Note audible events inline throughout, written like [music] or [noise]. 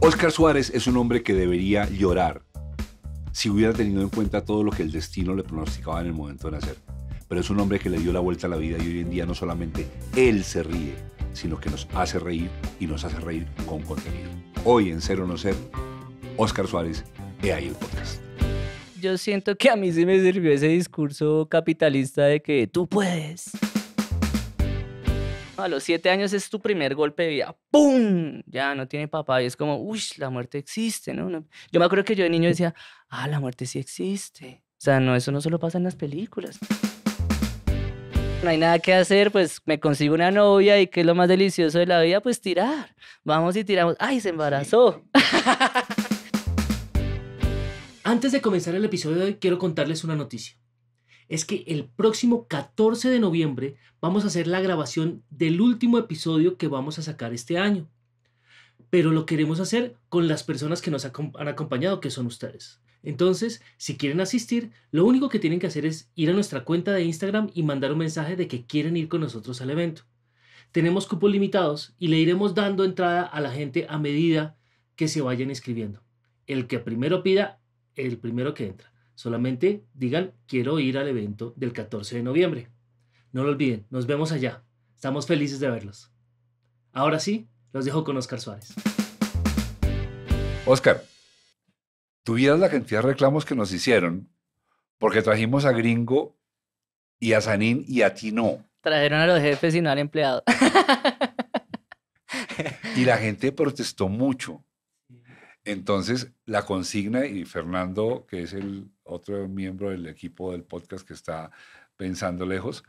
Oscar Suárez es un hombre que debería llorar si hubiera tenido en cuenta todo lo que el destino le pronosticaba en el momento de nacer. Pero es un hombre que le dio la vuelta a la vida y hoy en día no solamente él se ríe, sino que nos hace reír y nos hace reír con contenido. Hoy en Ser o No Ser, Oscar Suárez, he ahí el podcast. Yo siento que a mí sí me sirvió ese discurso capitalista de que tú puedes a los siete años es tu primer golpe de vida. ¡Pum! Ya no tiene papá. Y es como, uy, la muerte existe, ¿no? Yo me acuerdo que yo de niño decía, ah, la muerte sí existe. O sea, no, eso no solo pasa en las películas. No hay nada que hacer, pues me consigo una novia y ¿qué es lo más delicioso de la vida, pues tirar. Vamos y tiramos. ¡Ay, se embarazó! [laughs] Antes de comenzar el episodio de hoy, quiero contarles una noticia es que el próximo 14 de noviembre vamos a hacer la grabación del último episodio que vamos a sacar este año. Pero lo queremos hacer con las personas que nos han acompañado, que son ustedes. Entonces, si quieren asistir, lo único que tienen que hacer es ir a nuestra cuenta de Instagram y mandar un mensaje de que quieren ir con nosotros al evento. Tenemos cupos limitados y le iremos dando entrada a la gente a medida que se vayan inscribiendo. El que primero pida, el primero que entra. Solamente digan, quiero ir al evento del 14 de noviembre. No lo olviden, nos vemos allá. Estamos felices de verlos. Ahora sí, los dejo con Oscar Suárez. Oscar, tuvieras la cantidad de reclamos que nos hicieron porque trajimos a Gringo y a Sanín y a ti Trajeron a los jefes y no al empleado. y la gente protestó mucho. Entonces, la consigna, y Fernando, que es el otro miembro del equipo del podcast que está pensando lejos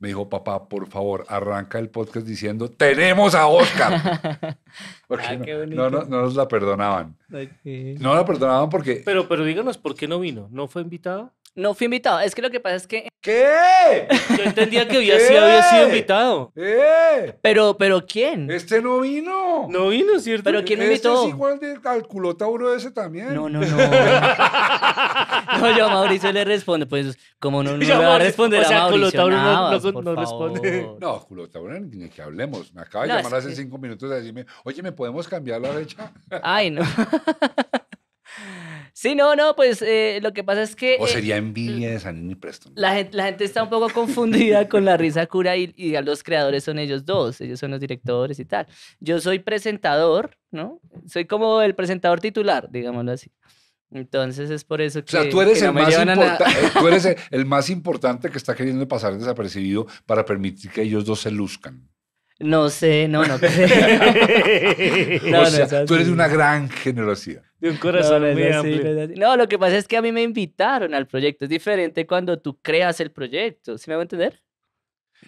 me dijo, papá, por favor, arranca el podcast diciendo, tenemos a Oscar. [laughs] Porque ah, no, no, no, nos la perdonaban. No la perdonaban porque... Pero, pero díganos, ¿por qué no vino? ¿No fue invitado? No fui invitado. Es que lo que pasa es que... ¿Qué? Yo entendía que había, sido, había sido invitado. ¡Eh! Pero, pero ¿quién? Este no vino. No vino, ¿cierto? Pero ¿quién este invitó? es igual de calculota uno ese también. No, no, no. [laughs] no, yo a Mauricio le responde. pues, como no, no le va a responder o sea, a Mauricio no responde. No, Julio bueno, ni que hablemos. Me acaba de llamar hace cinco minutos a decirme, oye, ¿me podemos cambiar la fecha? [laughs] Ay, no. sí, no, no, pues eh, lo que pasa es que... O eh, sería envidia de San y Preston. La gente, la gente está un poco confundida con la risa cura y, y los creadores son ellos dos, ellos son los directores y tal. Yo soy presentador, ¿no? Soy como el presentador titular, digámoslo así. Entonces es por eso que. O sea, tú eres, eh, [laughs] el, más importante que está queriendo pasar desapercibido para permitir que ellos dos se luzcan. No sé, no, no. [laughs] no tú eres de una gran generosidad. De un corazón no, muy amplio. no, lo que pasa es que a mí me invitaron al proyecto. Es diferente cuando tú creas el proyecto. ¿Sí me va a entender?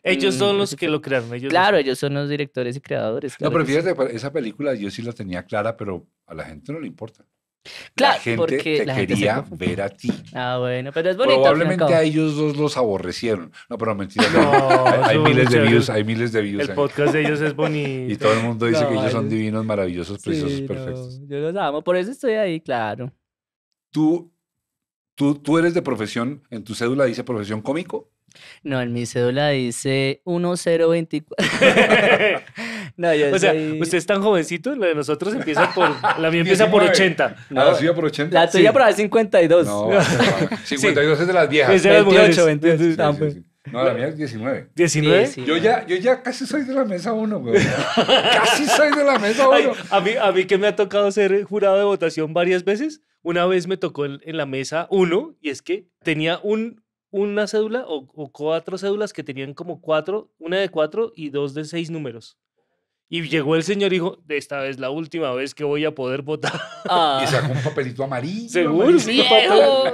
Ellos son mm, los que lo crearon. claro, ellos son los directores y creadores. no, pero fíjate, esa película yo sí la tenía clara, pero a la gente no le importa. Claro, porque te la quería ver a ti. Ah, bueno, pero es bonito. Probablemente a ellos dos los aborrecieron. No, pero mentira. No, hay, hay miles de views, hay miles de views. El podcast de ellos es bonito. [laughs] Y todo el mundo dice que ellos son divinos, maravillosos, preciosos, perfectos. yo los amo, por eso estoy ahí, claro. ¿Tú, tú, tú eres de profesión, en tu cédula dice profesión cómico. No, en mi cédula dice 1024. [laughs] [laughs] No, o sea, usted es tan jovencito, la de nosotros empieza por, la mía [laughs] empieza por 80. No, ah, la suya por 80. La tuya sí. por 52. 52 [laughs] es de las viejas. Es de las 28, 28. Ah, pues. no, la mía es 19. ¿19? Yo ya, yo ya casi soy de la mesa 1, güey. [laughs] casi soy de la mesa 1. A mí, a mí que me ha tocado ser jurado de votación varias veces, una vez me tocó en, en la mesa 1 y es que tenía un, una cédula o, o, cuatro cédulas que tenían como cuatro, una de cuatro y dos de seis números. Y llegó el señor y dijo, esta vez la última vez que voy a poder votar. Ah. Y sacó un papelito amarillo. Seguro, sí.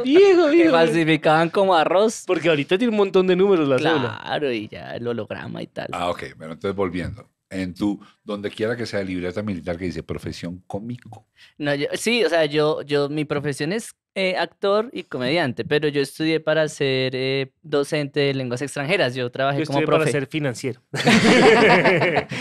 Viejo, viejo, falsificaban como arroz. Porque ahorita tiene un montón de números la cédula. Claro, y ya el holograma y tal. Ah, ok. Bueno, entonces volviendo. En tu, donde quiera que sea, el libreta militar que dice profesión cómico. No, sí, o sea, yo, yo, mi profesión es eh, actor y comediante, pero yo estudié para ser eh, docente de lenguas extranjeras. Yo trabajé como profesor. para ser financiero. [laughs]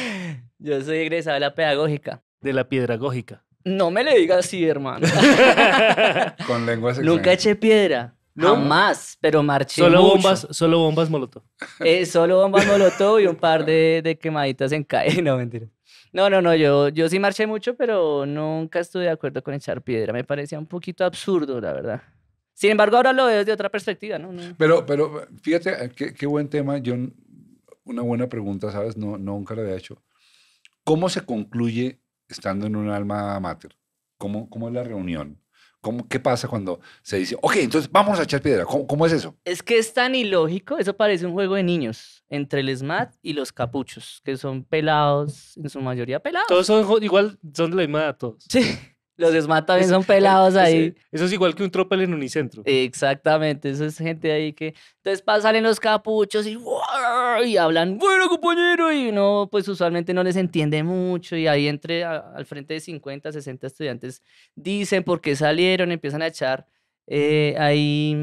[laughs] Yo soy egresado de la pedagógica. De la piedragógica. No me le digas así, hermano. [laughs] Con lenguas Nunca eché piedra. ¿No? más. pero marché solo Bombas, solo bombas molotov. Eh, solo bombas molotov y un par de, de quemaditas en calle. [laughs] No, mentira. No, no, no, yo, yo sí marché mucho, pero nunca estuve de acuerdo con echar piedra. Me parecía un poquito absurdo, la verdad. Sin embargo, ahora lo veo desde otra perspectiva, ¿no? Pero, pero fíjate, eh, qué, qué, buen tema. Yo, una buena pregunta, ¿sabes? No, nunca la había hecho. ¿Cómo se concluye estando en un alma mater? ¿Cómo, cómo es la reunión? ¿Cómo, ¿Qué pasa cuando se dice, ok, entonces vamos a echar piedra? ¿Cómo, es eso? Es que es tan ilógico, eso parece un juego de niños, entre el SMAT y los capuchos, que son pelados, en su mayoría pelados. Todos son igual, son de la misma todos. Sí. Los ESMAD son [laughs] pelados ahí. Eso es igual que un tropel en unicentro. Exactamente, eso es gente ahí que... Entonces en los capuchos y, y hablan, bueno compañero, y uno pues usualmente no les entiende mucho y ahí entre al frente de 50, 60 estudiantes dicen por qué salieron, empiezan a echar eh, ahí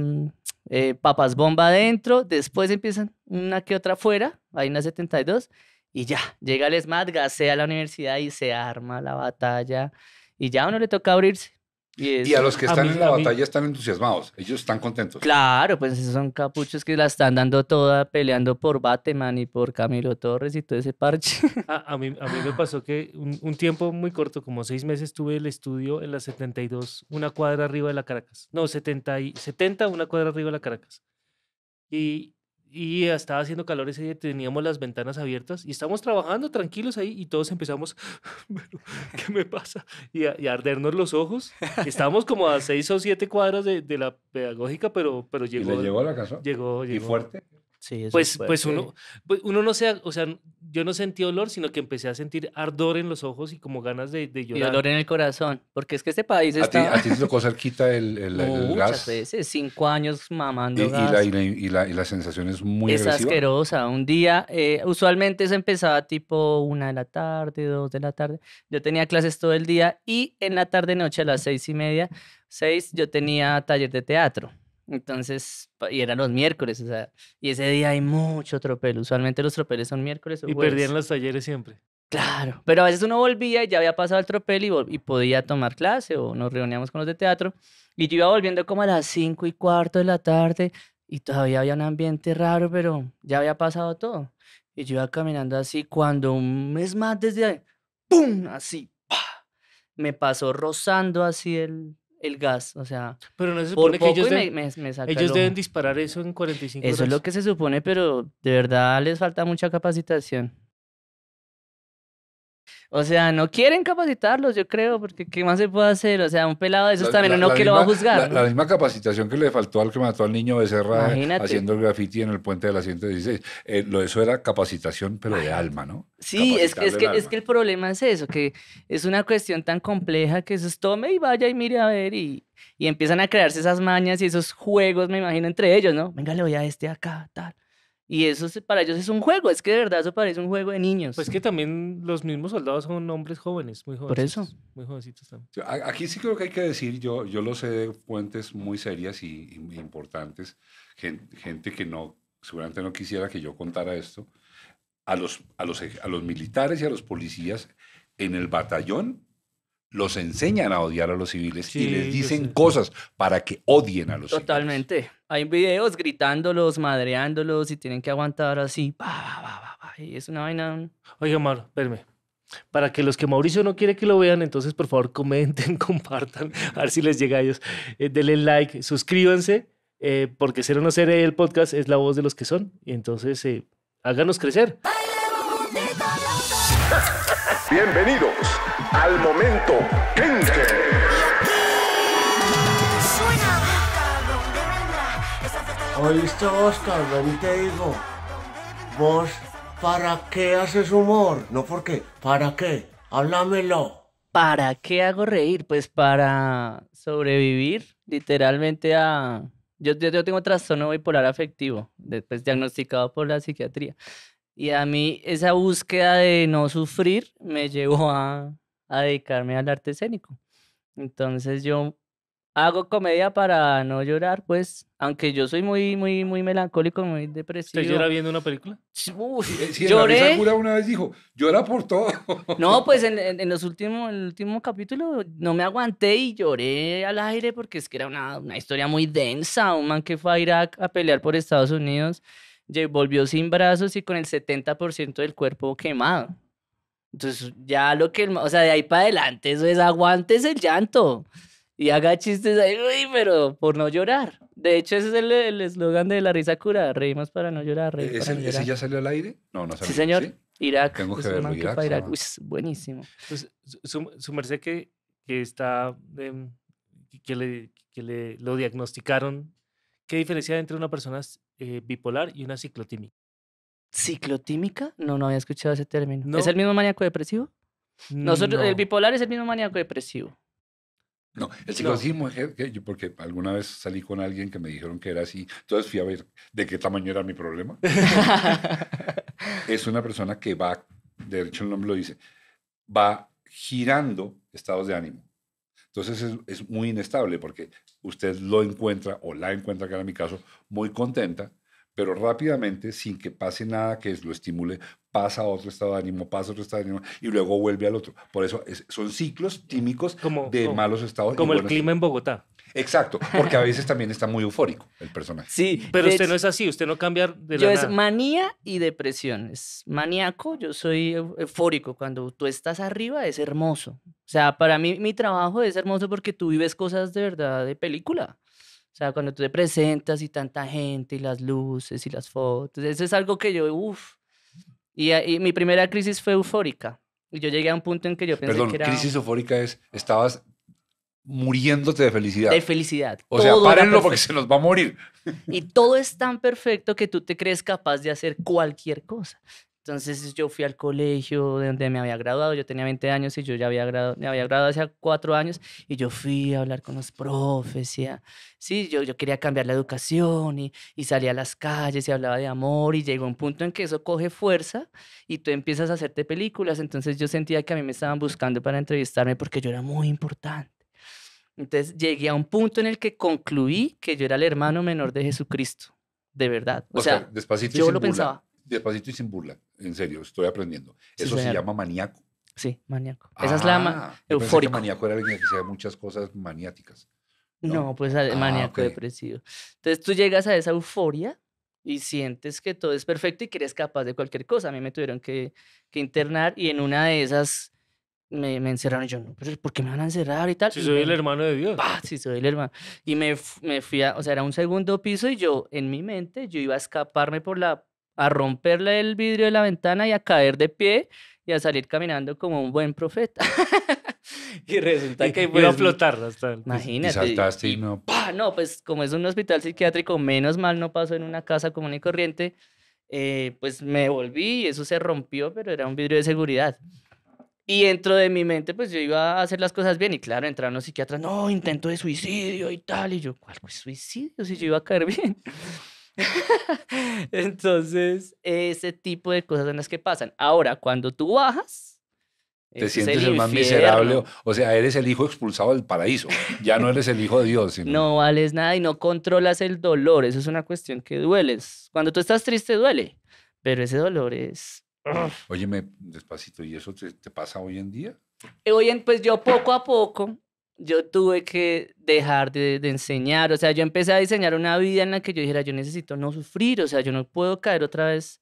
eh, papas bomba adentro, después empiezan una que otra afuera, hay una 72, y ya, llega el SMAT, gasea a la universidad y se arma la batalla y ya a uno le toca abrirse. Y, a los que están en la batalla están entusiasmados, ellos están contentos. Claro, pues esos son capuchos que la están dando toda peleando por Batman y por Camilo Torres y todo ese parche. [laughs] A, mí, a mí, me pasó que un, tiempo muy corto, como seis meses, tuve el estudio en la 72, una cuadra arriba de la Caracas. No, 70, 70 una cuadra arriba de la Caracas. Y y estaba haciendo calor ese día, teníamos las ventanas abiertas y estábamos trabajando tranquilos ahí y todos empezamos, ah, [laughs] ¿qué me pasa? Y a, ardernos los ojos. Estábamos como a seis o siete cuadras de, la pedagógica, pero, pero llegó. llegó a la casa? Llegó, llegó. ¿Y fuerte? pues, pues, pues uno, no se, o sea, yo no sentí olor, sino que empecé a sentir ardor en los ojos y como ganas de, llorar. Y dolor en el corazón, porque es que este país está... ¿A ti, te tocó cerquita el, gas? Muchas veces, cinco años mamando y, gas. Y la, y, la, sensación es muy Es asquerosa. Un día, eh, usualmente se empezaba tipo una de la tarde, dos de la tarde. Yo tenía clases todo el día y en la tarde-noche a las seis y media, seis, yo tenía taller de teatro. Entonces, y eran los miércoles, o sea, y ese día hay mucho tropel. Usualmente los tropeles son miércoles Y perdían los talleres siempre. Claro, pero a veces uno volvía y ya había pasado el tropel y, y, podía tomar clase o nos reuníamos con los de teatro. Y yo iba volviendo como a las cinco y cuarto de la tarde y todavía había un ambiente raro, pero ya había pasado todo. Y yo iba caminando así cuando un mes más desde ahí, ¡pum! Así, ¡pah! me pasó rozando así el, el gas, o sea, pero no por que ellos, deben, disparar eso en 45 Eso es lo que se supone, pero de verdad les falta mucha capacitación. O sea, no quieren capacitarlos, yo creo, porque ¿qué más se puede hacer? O sea, un pelado de esos también, uno que lo va a juzgar. La, misma capacitación que le faltó al que mató al niño de eh, Imagínate. haciendo el graffiti en el puente de la 116. lo, eso era capacitación, pero de alma, ¿no? Sí, es que, es, que, el problema es eso, que es una cuestión tan compleja que eso tomen tome y vaya y mire a ver y, y empiezan a crearse esas mañas y esos juegos, me imagino, entre ellos, ¿no? Venga, le voy a este acá, tal. Y eso para ellos es un juego, es que de verdad eso parece un juego de niños. Pues que también los mismos soldados son hombres jóvenes, muy jóvenes. Por eso. Muy jovencitos también. Aquí sí creo que hay que decir, yo, yo lo sé de fuentes muy serias y, importantes, gente, gente, que no, seguramente no quisiera que yo contara esto, a los, a, los, a los militares y a los policías en el batallón los enseñan a odiar a los civiles y les dicen cosas para que odien a los Totalmente. civiles. Totalmente. Hay videos gritándolos, madreándolos y tienen que aguantar así. y es una vaina. Oye, Omar, espérame. Para que los que Mauricio no quiere que lo vean, entonces por favor comenten, [laughs] compartan, a ver si les llega a ellos. Eh, denle like, suscríbanse, eh, porque Ser o No Ser el podcast es la voz de los que son. Y entonces eh, háganos crecer. Bienvenidos al momento Kenke. Oíste, Oscar, ven te digo. Vos, ¿para qué haces humor? No, ¿por qué? ¿Para qué? Háblamelo. ¿Para qué hago reír? Pues para sobrevivir literalmente a... Yo, yo, yo tengo trastorno bipolar afectivo, después diagnosticado por la psiquiatría. Y a mí esa búsqueda de no sufrir me llevó a, dedicarme al arte escénico. Entonces yo hago comedia para no llorar, pues, aunque yo soy muy, muy, muy melancólico, muy depresivo. ¿Usted llorando viendo una película? si lloré. una vez dijo, llora por todo. [laughs] No, pues en, los últimos, el último capítulo no me aguanté y lloré al aire porque es que era una, una historia muy densa, un man que fue a Irak a pelear por Estados Unidos volvió sin brazos y con el 70% del cuerpo quemado. Entonces, ya lo que, o sea, de ahí para adelante, eso es aguantes el llanto y haga chistes ahí, pero por no llorar. De hecho, ese es el eslogan de la risa cura, reímos para no llorar, ¿Ese, ya salió al aire? No, no salió. Sí, señor. Irak. Tengo que verlo, Irak. Irak. buenísimo. Pues, su, merced que, que está, em, que, le, que le, lo diagnosticaron, ¿qué diferencia hay entre una persona eh, bipolar y una ciclotímica. ¿Ciclotímica? No, no había escuchado ese término. ¿Es el mismo maníaco depresivo? no. El bipolar es el mismo maníaco depresivo. No, el ciclotismo, porque alguna vez salí con alguien que me dijeron que era así, entonces fui a ver de qué tamaño era mi problema. [laughs] es una persona que va, de hecho el nombre lo dice, va girando estados de ánimo. Entonces es, es muy inestable porque usted lo encuentra o la encuentra, que era mi caso, muy contenta, pero rápidamente, sin que pase nada que lo estimule, pasa a otro estado de ánimo, pasa a otro estado de ánimo y luego vuelve al otro. Por eso son ciclos tímicos de malos estados. Como el clima en Bogotá. Exacto, porque a veces también está muy eufórico el personaje. Sí, pero usted no es así, usted no cambia de Yo es manía y depresión, es maníaco, yo soy eufórico, cuando tú estás arriba es hermoso. O sea, para mí mi trabajo es hermoso porque tú vives cosas de verdad de película. O sea, cuando tú te presentas y tanta gente y las luces y las fotos, eso es algo que yo, uff. Y, mi primera crisis fue eufórica. Y yo llegué a un punto en que yo pensé Perdón, que era... crisis eufórica es, estabas muriéndote de felicidad. De felicidad. O sea, párenlo porque se nos va a morir. Y todo es tan perfecto que tú te crees capaz de hacer cualquier cosa. Entonces yo fui al colegio de donde me había graduado, yo tenía 20 años y yo ya había graduado, me había graduado hace cuatro años y yo fui a hablar con los profes, y sí, yo, yo quería cambiar la educación y, y salía a las calles y hablaba de amor y llegó un punto en que eso coge fuerza y tú empiezas a hacerte películas, entonces yo sentía que a mí me estaban buscando para entrevistarme porque yo era muy importante. Entonces llegué a un punto en el que concluí que yo era el hermano menor de Jesucristo, de verdad. O, sea, despacito yo y sin lo pensaba. Despacito y sin burla, en serio, estoy aprendiendo. Eso se llama maníaco. Sí, maníaco. Esa es la ah, euforia. El maníaco era alguien que hacía muchas cosas maniáticas. No, pues ah, ah, maníaco depresivo. Entonces tú llegas a esa euforia y sientes que todo es perfecto y que eres capaz de cualquier cosa. A mí me tuvieron que internar y en una de esas me, encerraron y yo, no, pero ¿por qué me van a encerrar y tal? Si soy el hermano de Dios. Si soy el hermano. Y me, me fui a, o sea, era un segundo piso y yo, en mi mente, yo iba a escaparme por la, a romperle el vidrio de la ventana y a caer de pie y a salir caminando como un buen profeta. [laughs] y resulta que... Pues, iba a flotar hasta Imagínate. Y saltaste y, no... ¡pah! No, pues como es un hospital psiquiátrico, menos mal no pasó en una casa común y corriente. Eh, pues me volví y eso se rompió, pero era un vidrio de seguridad. Y dentro de mi mente, pues yo iba a hacer las cosas bien. Y claro, entraron los psiquiatras, no, intento de suicidio y tal. Y yo, ¿cuál fue suicidio? Si yo iba a caer bien. [laughs] Entonces, ese tipo de cosas son las que pasan. Ahora, cuando tú bajas, te sientes el, más miserable. O sea, eres el hijo expulsado del paraíso. Ya no eres el hijo de Dios. No vales nada y no controlas el dolor. Eso es una cuestión que dueles. Cuando tú estás triste, duele. Pero ese dolor es Óyeme, despacito, ¿y eso te, pasa hoy en día? Hoy eh, en, pues yo poco a poco, yo tuve que dejar de, de, enseñar. O sea, yo empecé a diseñar una vida en la que yo dijera, yo necesito no sufrir. O sea, yo no puedo caer otra vez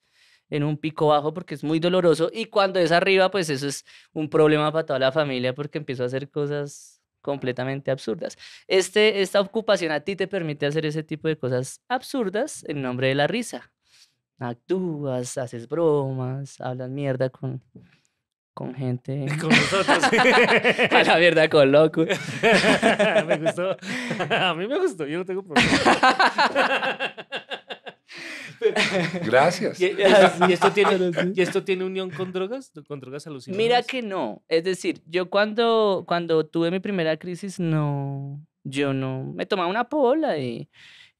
en un pico bajo porque es muy doloroso. Y cuando es arriba, pues eso es un problema para toda la familia porque empiezo a hacer cosas completamente absurdas. Este, esta ocupación a ti te permite hacer ese tipo de cosas absurdas en nombre de la risa actúas, haces bromas, hablas mierda con, con gente. [laughs] Con nosotros. [laughs] a la mierda con loco. [laughs] me gustó. A mí me gustó, yo no tengo problema. Gracias. ¿Y, esto tiene, ¿Y esto tiene unión con drogas? ¿Con drogas alucinantes? Mira que no. Es decir, yo cuando, cuando tuve mi primera crisis, no. Yo no. Me tomaba una pola y,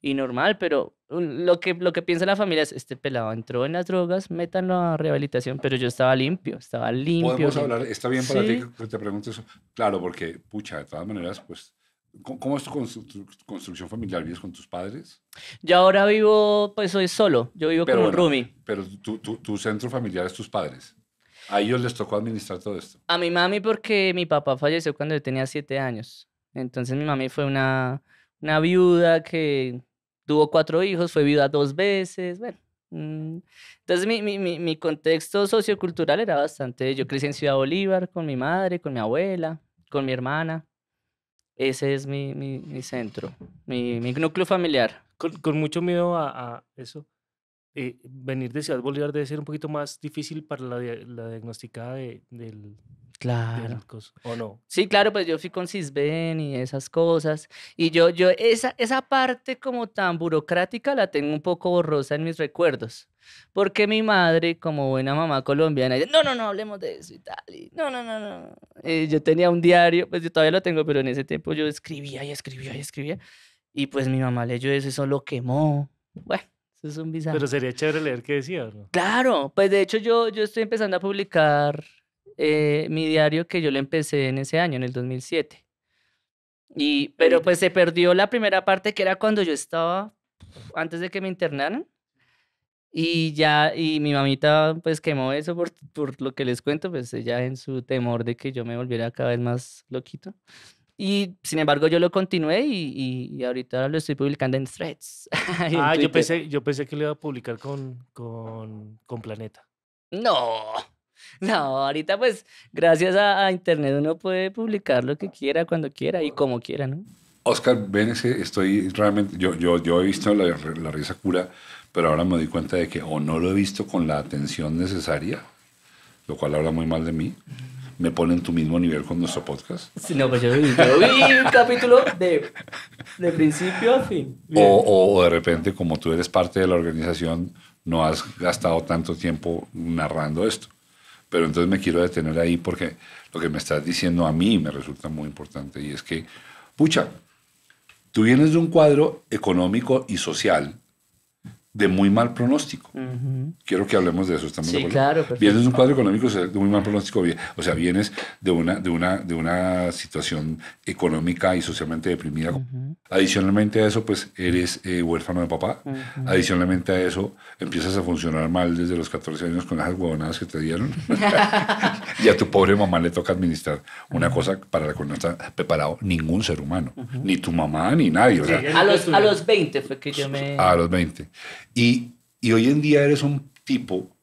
y normal, pero lo que, lo que piensa la familia es, este pelado entró en las drogas, métanlo a rehabilitación, pero yo estaba limpio, estaba limpio. Podemos hablar, está bien para ti que te pregunte eso. Claro, porque, pucha, de todas maneras, pues, ¿cómo, es tu, construcción familiar? ¿Vives con tus padres? Yo ahora vivo, pues soy solo, yo vivo con un roomie. Pero tu, centro familiar es tus padres. ¿A ellos les tocó administrar todo esto? A mi mami porque mi papá falleció cuando yo tenía siete años. Entonces mi mami fue una, una viuda que tuvo cuatro hijos, fue viuda dos veces, bueno. Mm. Entonces mi, mi, mi, contexto sociocultural era bastante, yo crecí en Ciudad Bolívar con mi madre, con mi abuela, con mi hermana. Ese es mi, mi centro, mi, núcleo familiar. Con, con mucho miedo a, a eso, eh, venir de Ciudad Bolívar debe ser un poquito más difícil para la, la diagnosticada de, del, Claro. ¿O no? Sí, claro, pues yo fui con Cisben y esas cosas. Y yo, yo esa, esa parte como tan burocrática la tengo un poco borrosa en mis recuerdos. Porque mi madre, como buena mamá colombiana, no, no, no, hablemos de eso y tal. no, no, no, no. Eh, yo tenía un diario, pues yo todavía lo tengo, pero en ese tiempo yo escribía y escribía y escribía. Y pues mi mamá leyó eso y eso lo quemó. Bueno. Eso es un bizarro. Pero sería chévere leer qué decía, ¿no? Claro, pues de hecho yo, yo estoy empezando a publicar eh, mi diario que yo le empecé en ese año, en el 2007. Y, pero pues se perdió la primera parte que era cuando yo estaba antes de que me internaran. Y ya, y mi mamita pues quemó eso por, por lo que les cuento, pues ya en su temor de que yo me volviera cada vez más loquito. Y sin embargo yo lo continué y, y, ahorita lo estoy publicando en threads. [laughs] ah, yo pensé, que lo iba a publicar con, con, con Planeta. No. [laughs] No, ahorita pues gracias a, Internet uno puede publicar lo que quiera, cuando quiera y como quiera, ¿no? Oscar, ven, estoy realmente, yo, yo, yo he visto la, risa cura, pero ahora me doy cuenta de que o no lo he visto con la atención necesaria, lo cual habla muy mal de mí. Me pone en tu mismo nivel con nuestro podcast. Sí, no, pues yo, vi, un capítulo de, de, principio a fin. O, o de repente, como tú eres parte de la organización, no has gastado tanto tiempo narrando esto. Pero entonces me quiero detener ahí porque lo que me estás diciendo a mí me resulta muy importante y es que, pucha, tú vienes de un cuadro económico y social de muy mal pronóstico. Quiero que hablemos de eso. Estamos sí, Vienes de un cuadro económico de muy mal pronóstico, o sea, vienes de una, de una, de una situación económica y socialmente deprimida. Adicionalmente a eso, pues eres eh, huérfano de papá. Adicionalmente a eso, empiezas a funcionar mal desde los 14 años con las huevonadas que te dieron. [laughs] y a tu pobre mamá le toca administrar una cosa para la cual no está preparado ningún ser humano. Ni tu mamá, ni nadie. a, los, a los 20 fue que yo me... A los 20. Y, hoy en día eres un tipo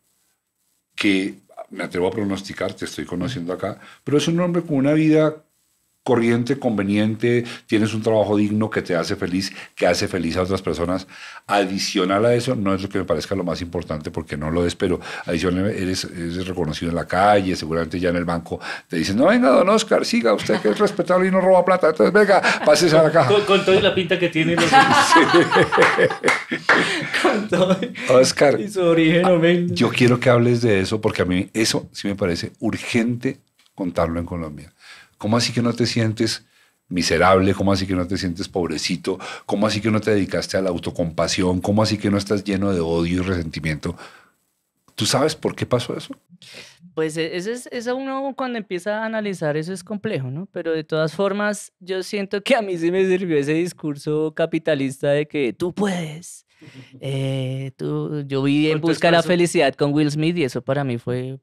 que, me atrevo a pronosticar, te estoy conociendo acá, pero es un hombre con una vida corriente, conveniente, tienes un trabajo digno que te hace feliz, que hace feliz a otras personas. Adicional a eso, no es lo que me parezca lo más importante porque no lo es, pero adicional eres, reconocido en la calle, seguramente ya en el banco te dicen, no venga, don Oscar, siga usted que es respetable y no roba plata, entonces venga, pásese a la Con, toda la pinta que tiene. [laughs] [laughs] Y su origen, ah, Yo quiero que hables de eso porque a mí eso sí me parece urgente contarlo en Colombia. ¿Cómo así que no te sientes miserable? ¿Cómo así que no te sientes pobrecito? ¿Cómo así que no te dedicaste a la autocompasión? ¿Cómo así que no estás lleno de odio y resentimiento? ¿Tú sabes por qué pasó eso? Pues e, eso es eso uno cuando empieza a analizar eso es complejo, ¿no? Pero de todas formas yo siento que a mí sí me sirvió ese discurso capitalista de que tú puedes. Eh, yo viví en busca de la felicidad con Will Smith y eso para mí fue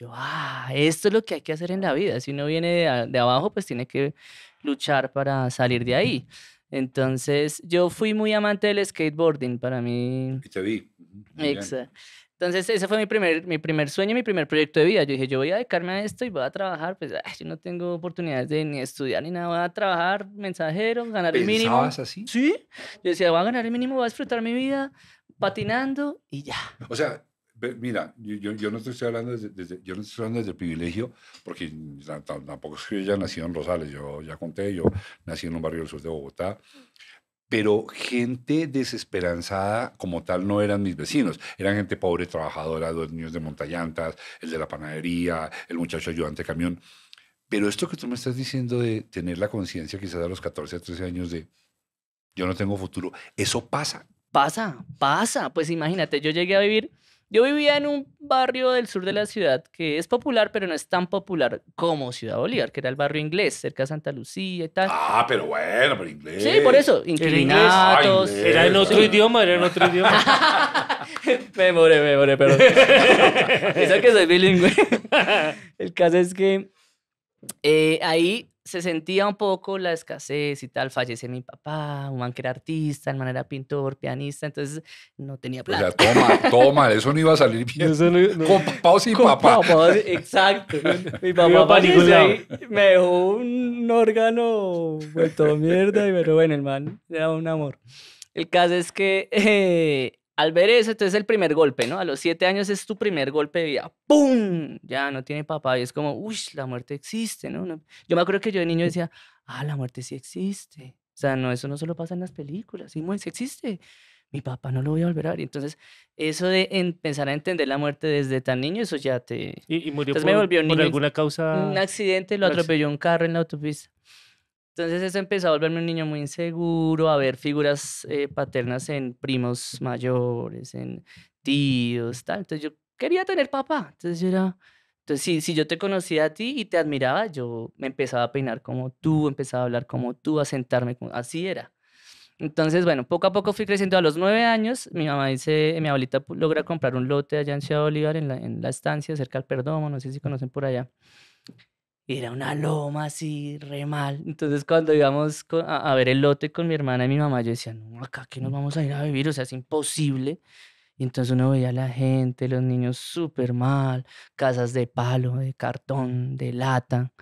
yo, ah, esto es lo que hay que hacer en la vida. Si uno viene de, abajo, pues tiene que luchar para salir de ahí. Entonces, yo fui muy amante del skateboarding para mí. Y te vi. Exacto. Entonces, ese fue mi primer, mi primer sueño, mi primer proyecto de vida. Yo dije, yo voy a dedicarme a esto y voy a trabajar. Pues, yo no tengo oportunidades de ni estudiar ni nada. Voy a trabajar mensajero, ganar el mínimo. ¿Pensabas así? Sí. Yo decía, voy a ganar el mínimo, voy a disfrutar mi vida patinando y ya. O sea, Mira, yo, no estoy hablando desde, yo no estoy hablando desde el privilegio, porque tampoco es que yo ya nacido en Rosales, yo ya conté, yo nací en un barrio del sur de Bogotá, pero gente desesperanzada como tal no eran mis vecinos, eran gente pobre, trabajadora, los niños de montallantas, el de la panadería, el muchacho ayudante de camión. Pero esto que tú me estás diciendo de tener la conciencia quizás a los 14, 13 años de yo no tengo futuro, eso pasa. Pasa, pasa. Pues imagínate, yo llegué a vivir yo vivía en un barrio del sur de la ciudad que es popular, pero no es tan popular como Ciudad Bolívar, que era el barrio inglés, cerca de Santa Lucía y tal. Ah, pero bueno, pero inglés. Sí, por eso. Inclinatos. Ah, era, en otro idioma, era en otro idioma. [laughs] me moré, me moré, perdón. [laughs] Eso que soy bilingüe. [laughs] el caso es que eh, ahí se sentía un poco la escasez y tal. Fallece mi papá, un man que era artista, el man era pintor, pianista, entonces no tenía plata. O sea, toma, toma, eso no iba a salir [laughs] bien. no, Con papá o sin papá. Exacto. [laughs] Mi papá, me dejó un órgano todo mierda, pero bueno, el man era un amor. El caso es que [laughs] eh, al ver eso, entonces el primer golpe, ¿no? A los siete años es tu primer golpe de vida. ¡Pum! Ya no tiene papá. Y es como, uy, la muerte existe, ¿no? Yo me acuerdo que yo de niño decía, ah, la muerte sí existe. O sea, no, eso no solo pasa en las películas. Sí, sí existe. Mi papá no lo voy a volver a ver. Entonces, eso de empezar a entender la muerte desde tan niño, eso ya te... ¿Y, murió me volvió por alguna causa? Un accidente, lo atropelló un carro en la autopista. Entonces eso empezó a volverme un niño muy inseguro, a ver figuras eh, paternas en primos mayores, en tíos, tal. Entonces yo quería tener papá. Entonces era... Entonces si, si yo te conocía a ti y te admiraba, yo me empezaba a peinar como tú, empezaba a hablar como tú, a sentarme como... Así era. Entonces, bueno, poco a poco fui creciendo. A los nueve años, mi mamá dice, mi abuelita logra comprar un lote allá en Ciudad Bolívar, en la, en la estancia, cerca al Perdomo, no sé si conocen por allá era una loma así, re mal. Entonces, cuando íbamos a, ver el lote con mi hermana y mi mamá, yo decía, no, acá que nos vamos a ir a vivir, o sea, es imposible. Y entonces uno veía a la gente, los niños súper mal, casas de palo, de cartón, de lata.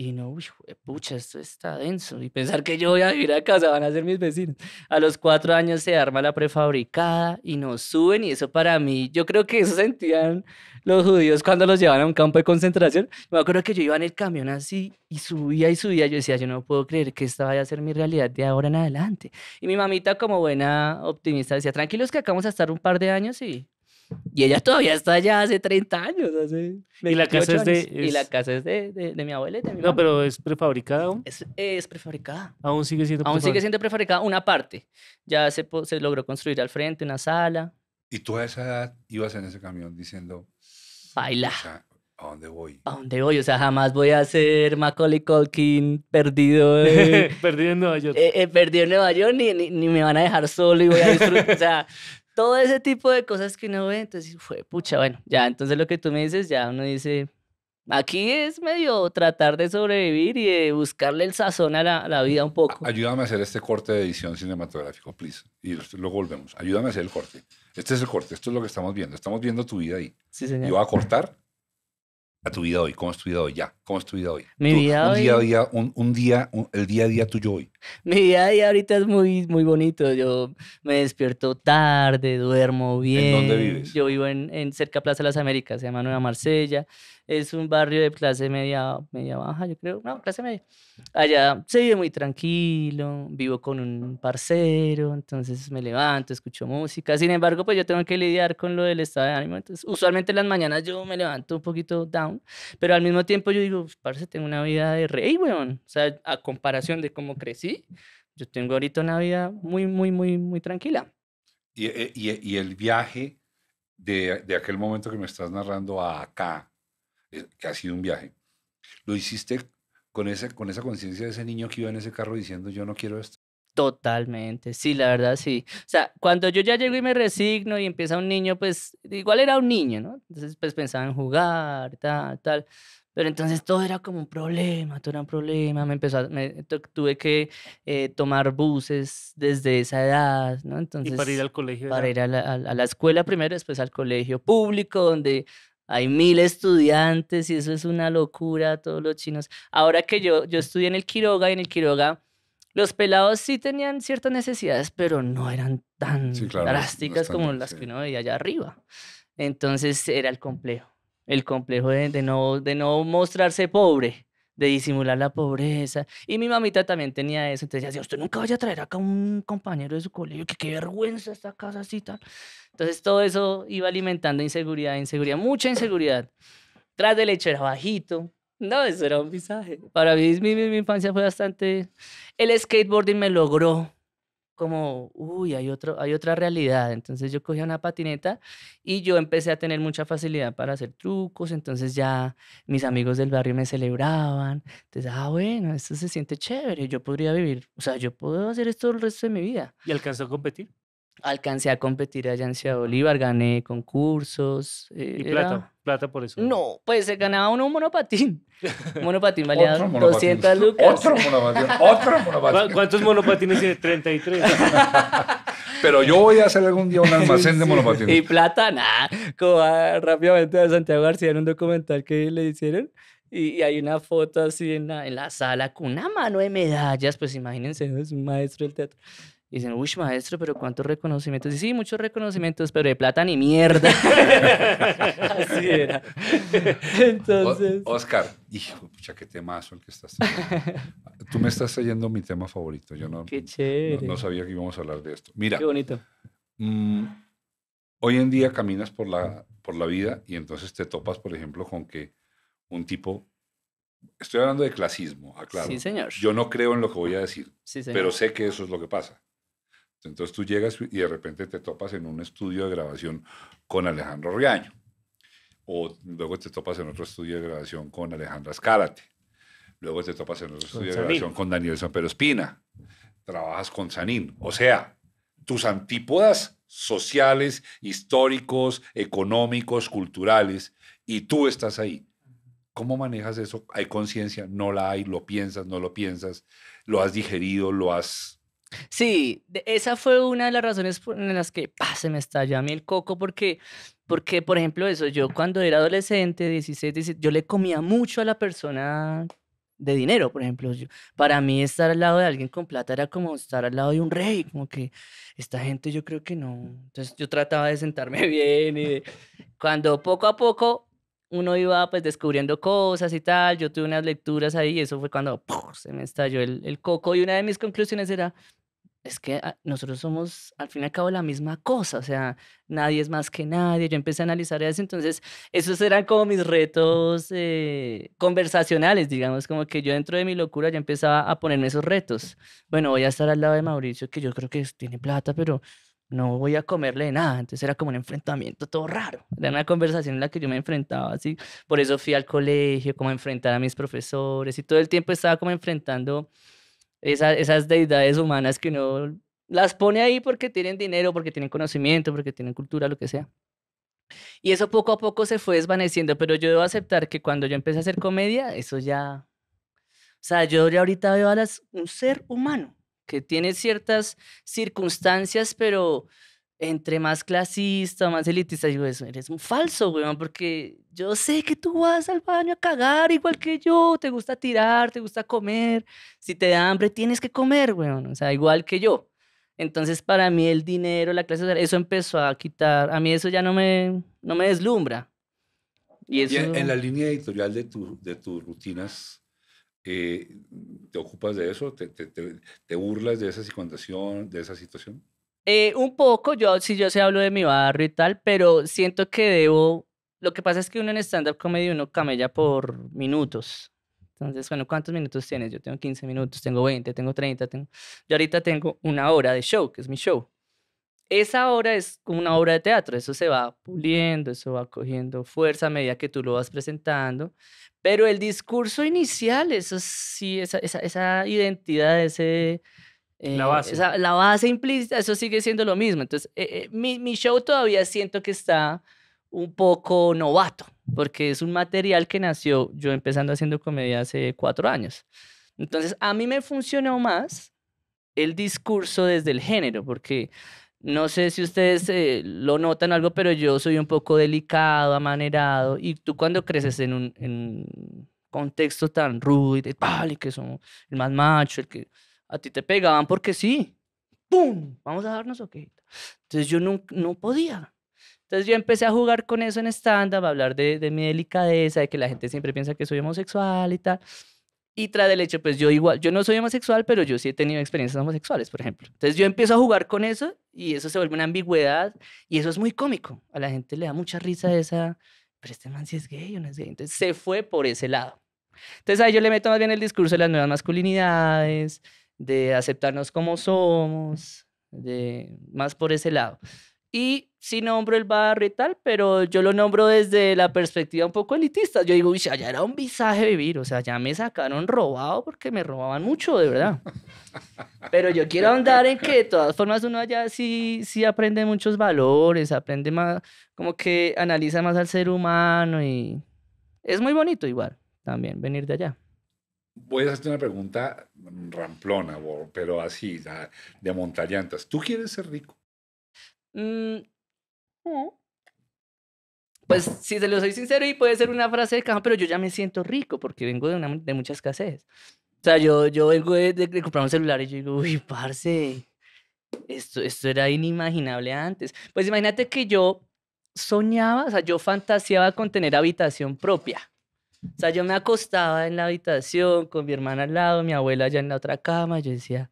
Y no, uy, pucha, esto está denso. Y pensar que yo voy a vivir a casa, van a ser mis vecinos. A los cuatro años se arma la prefabricada y nos suben. Y eso para mí, yo creo que eso sentían los judíos cuando los llevaban a un campo de concentración. Me acuerdo que yo iba en el camión así y subía y subía. Yo decía, yo no puedo creer que esta vaya a ser mi realidad de ahora en adelante. Y mi mamita, como buena optimista, decía, tranquilos que acabamos a estar un par de años y y ella todavía está allá hace 30 años. Hace y la casa es de. Y la casa es de, de, mi abuela y mi No, pero ¿es prefabricada aún? Es, prefabricada. Aún sigue siendo prefabricada. Aún sigue siendo prefabricada una parte. Ya se, se logró construir al frente una sala. Y tú a esa edad ibas en ese camión diciendo. Baila. O sea, ¿A dónde voy? ¿A dónde voy? O sea, jamás voy a ser Macaulay Culkin perdido. [laughs] Eh, perdido en Nueva York. Eh, eh, perdido en Nueva York, ni, ni, ni, me van a dejar solo y voy a disfrutar. o sea, [laughs] todo ese tipo de cosas que uno ve, entonces fue, pucha, bueno, ya, entonces lo que tú me dices, ya uno dice, aquí es medio tratar de sobrevivir y de buscarle el sazón a la, vida un poco. Ayúdame a hacer este corte de edición cinematográfico, please, y luego volvemos. Ayúdame a hacer el corte. Este es el corte, esto es lo que estamos viendo, estamos viendo tu vida ahí. Sí, señor. Y voy a cortar a tu vida hoy? ¿Cómo es tu hoy? Ya, ¿cómo es tu vida hoy? Mi vida un Día, a día, un, día, el día a día tuyo hoy. Mi día a día ahorita es muy, muy bonito. Yo me despierto tarde, duermo bien. ¿En dónde vives? Yo vivo en, en cerca de Plaza de las Américas, se llama Nueva Marsella es un barrio de clase media, media baja, yo creo, no, clase media. Allá se vive muy tranquilo, vivo con un parcero, entonces me levanto, escucho música. Sin embargo, pues yo tengo que lidiar con lo del estado de ánimo. Entonces, usualmente en las mañanas yo me levanto un poquito down, pero al mismo tiempo yo digo, parce, tengo una vida de rey, weón. O sea, a comparación de cómo crecí, yo tengo ahorita una vida muy, muy, muy, muy tranquila. Y, eh, eh, el viaje de, de aquel momento que me estás narrando a acá, que ha sido un viaje, lo hiciste con, ese, con esa conciencia de ese niño que iba en ese carro diciendo, yo no quiero esto. Totalmente, sí, la verdad sí. O sea, cuando yo ya llego y me resigno y empieza un niño, pues igual era un niño, ¿no? Entonces, pues pensaba en jugar, tal, tal. Pero entonces todo era como un problema, todo era un problema. Me empezó tuve que eh, tomar buses desde esa edad, ¿no? Entonces, ¿Y para ir al colegio? Para ir a la, a la escuela primero, después al colegio público, donde hay mil estudiantes y eso es una locura, todos los chinos. Ahora que yo, yo mm. estudié en el Quiroga y en el Quiroga los pelados sí tenían ciertas necesidades, pero no eran tan drásticas como las que uno veía allá arriba. Entonces era el complejo, el complejo de, no, de no mostrarse pobre de disimular la pobreza. Y mi mamita también tenía eso. Entonces decía, usted nunca vaya a traer acá un compañero de su colegio, que qué vergüenza esta casa así tal. Entonces todo eso iba alimentando inseguridad, inseguridad, mucha inseguridad. Tras del hecho era bajito. No, eso era un visaje. Para mí mi infancia fue bastante... El skateboarding me logró como, uy, hay, otro, hay otra realidad. Entonces yo cogía una patineta y yo empecé a tener mucha facilidad para hacer trucos, entonces ya mis amigos del barrio me celebraban, entonces, ah, bueno, esto se siente chévere, yo podría vivir, o sea, yo puedo hacer esto el resto de mi vida. ¿Y alcanzó a competir? Alcancé a competir allá en Ciudad Bolívar, gané concursos. Eh, ¿Y plata? ¿Plata por eso? No, pues se ganaba uno un monopatín. [laughs] Monopatín valía 200 lucas. Otro monopatín, [laughs] ¿Cuántos monopatines tiene? 33. [laughs] Pero yo voy a hacer algún día un almacén de monopatines. Y plata, nada. Como ah, rápidamente a Santiago García en un documental que le hicieron. Y, hay una foto así en la, en la sala con una mano de medallas. Pues imagínense, es un maestro del teatro dicen, uy, maestro, pero ¿cuántos reconocimientos? Y sí, muchos reconocimientos, pero de plata ni mierda. [laughs] Así era. [laughs] Entonces. Oscar, hijo, pucha, qué temazo el que estás Tú me estás trayendo mi tema favorito. Yo no, qué chévere. no, sabía que íbamos a hablar de esto. Mira. Qué bonito. Mm, hoy en día caminas por la, por la vida y entonces te topas, por ejemplo, con que un tipo Estoy hablando de clasismo, aclaro. Sí, señor. Yo no creo en lo que voy a decir, pero sé que eso es lo que pasa. Entonces tú llegas y de repente te topas en un estudio de grabación con Alejandro Riaño. O luego te topas en otro estudio de grabación con Alejandra Escárate. Luego te topas en otro estudio de grabación con Daniel Pedro Espina. Trabajas con Sanín. O sea, tus antípodas sociales, históricos, económicos, culturales, y tú estás ahí. ¿Cómo manejas eso? ¿Hay conciencia? ¿No la hay? ¿Lo piensas? ¿No lo piensas? ¿Lo has digerido? ¿Lo has Sí, esa fue una de las razones en las que se me estalló a mí el coco, porque, porque, por ejemplo, eso, yo cuando era adolescente, 16, 17, yo le comía mucho a la persona de dinero, por ejemplo. para mí estar al lado de alguien con plata era como estar al lado de un rey, como que esta gente yo creo que no. Entonces yo trataba de sentarme [laughs] bien y cuando poco a poco uno iba pues descubriendo cosas y tal, yo tuve unas lecturas ahí y eso fue cuando se me estalló el, el coco y una de mis conclusiones era, es que ah, nosotros somos al fin y al cabo la misma cosa, o sea, nadie es más que nadie. Yo empecé a analizar eso, entonces esos eran como mis retos eh, conversacionales, digamos, como que yo dentro de mi locura ya empezaba a ponerme esos retos. Bueno, voy a estar al lado de Mauricio, que yo creo que tiene plata, pero no voy a comerle nada. Entonces era como un enfrentamiento todo raro. Era una conversación en la que yo me enfrentaba así. Por eso fui al colegio, como a enfrentar a mis profesores y todo el tiempo estaba como enfrentando esas deidades humanas que uno las pone ahí porque tienen dinero, porque tienen conocimiento, porque tienen cultura, lo que sea. Y eso poco a poco se fue desvaneciendo, pero yo debo aceptar que cuando yo empecé a hacer comedia, eso ya... O sea, yo ahorita veo a las, un ser humano que tiene ciertas circunstancias, pero entre más clasista, más elitista, digo, eso eres un falso, weón, porque yo sé que tú vas al baño a cagar igual que yo, te gusta tirar, te gusta comer, si te da hambre tienes que comer, weón, o sea, igual que yo. Entonces, para mí el dinero, la clase eso empezó a quitar, a mí eso ya no me, no me deslumbra. Y, eso... en la línea editorial de, de tus rutinas, eh, ¿te ocupas de eso? ¿Te, burlas de esa situación? De esa situación? Eh, un poco, yo sí, yo se hablo de mi barrio y tal, pero siento que debo. Lo que pasa es que uno en stand-up comedy uno camella por minutos. Entonces, bueno, ¿cuántos minutos tienes? Yo tengo 15 minutos, tengo 20, tengo 30, tengo... Yo ahorita tengo una hora de show, que es mi show. Esa hora es como una hora de teatro, eso se va puliendo, eso va cogiendo fuerza a medida que tú lo vas presentando, pero el discurso inicial, eso sí, esa, esa, esa identidad, ese la eh, base. la base implícita, eso sigue siendo lo mismo. Entonces, eh, eh, mi, mi, show todavía siento que está un poco novato, porque es un material que nació yo empezando haciendo comedia hace cuatro años. Entonces, a mí me funcionó más el discurso desde el género, porque no sé si ustedes lo notan algo, pero yo soy un poco delicado, amanerado, y tú cuando creces en un, contexto tan rudo y de, y que son el más macho, el que a ti te pegaban porque sí. ¡Pum! Vamos a darnos ok Entonces yo no, podía. Entonces yo empecé a jugar con eso en stand-up, a hablar de, mi delicadeza, de que la gente siempre piensa que soy homosexual y tal. Y tras el hecho, pues yo igual, yo no soy homosexual, pero yo sí he tenido experiencias homosexuales, por ejemplo. Entonces yo empiezo a jugar con eso y eso se vuelve una ambigüedad y eso es muy cómico. A la gente le da mucha risa esa, pero este man sí es gay o no es gay. Entonces se fue por ese lado. Entonces ahí yo le meto más bien el discurso de las nuevas masculinidades, de aceptarnos como somos, de, más por ese lado. Y sí nombro el barrio y tal, pero yo lo nombro desde la perspectiva un poco elitista. Yo digo, uy, allá era un visaje vivir, o sea, ya me sacaron robado porque me robaban mucho, de verdad. Pero yo quiero ahondar en que de todas formas uno allá sí, sí aprende muchos valores, aprende más, como que analiza más al ser humano y es muy bonito igual también venir de allá voy a hacerte una pregunta ramplona, pero así, de montallantas. ¿Tú quieres ser rico? Mm, pues si se lo soy sincero y puede ser una frase de cajón, pero yo ya me siento rico porque vengo de, una, de escasez. O sea, yo, yo vengo de, comprar un celular y yo digo, uy, parce, esto, esto era inimaginable antes. Pues imagínate que yo soñaba, o sea, yo fantaseaba con tener habitación propia. O sea, yo me acostaba en la habitación con mi hermana al lado, mi abuela allá en la otra cama. yo decía,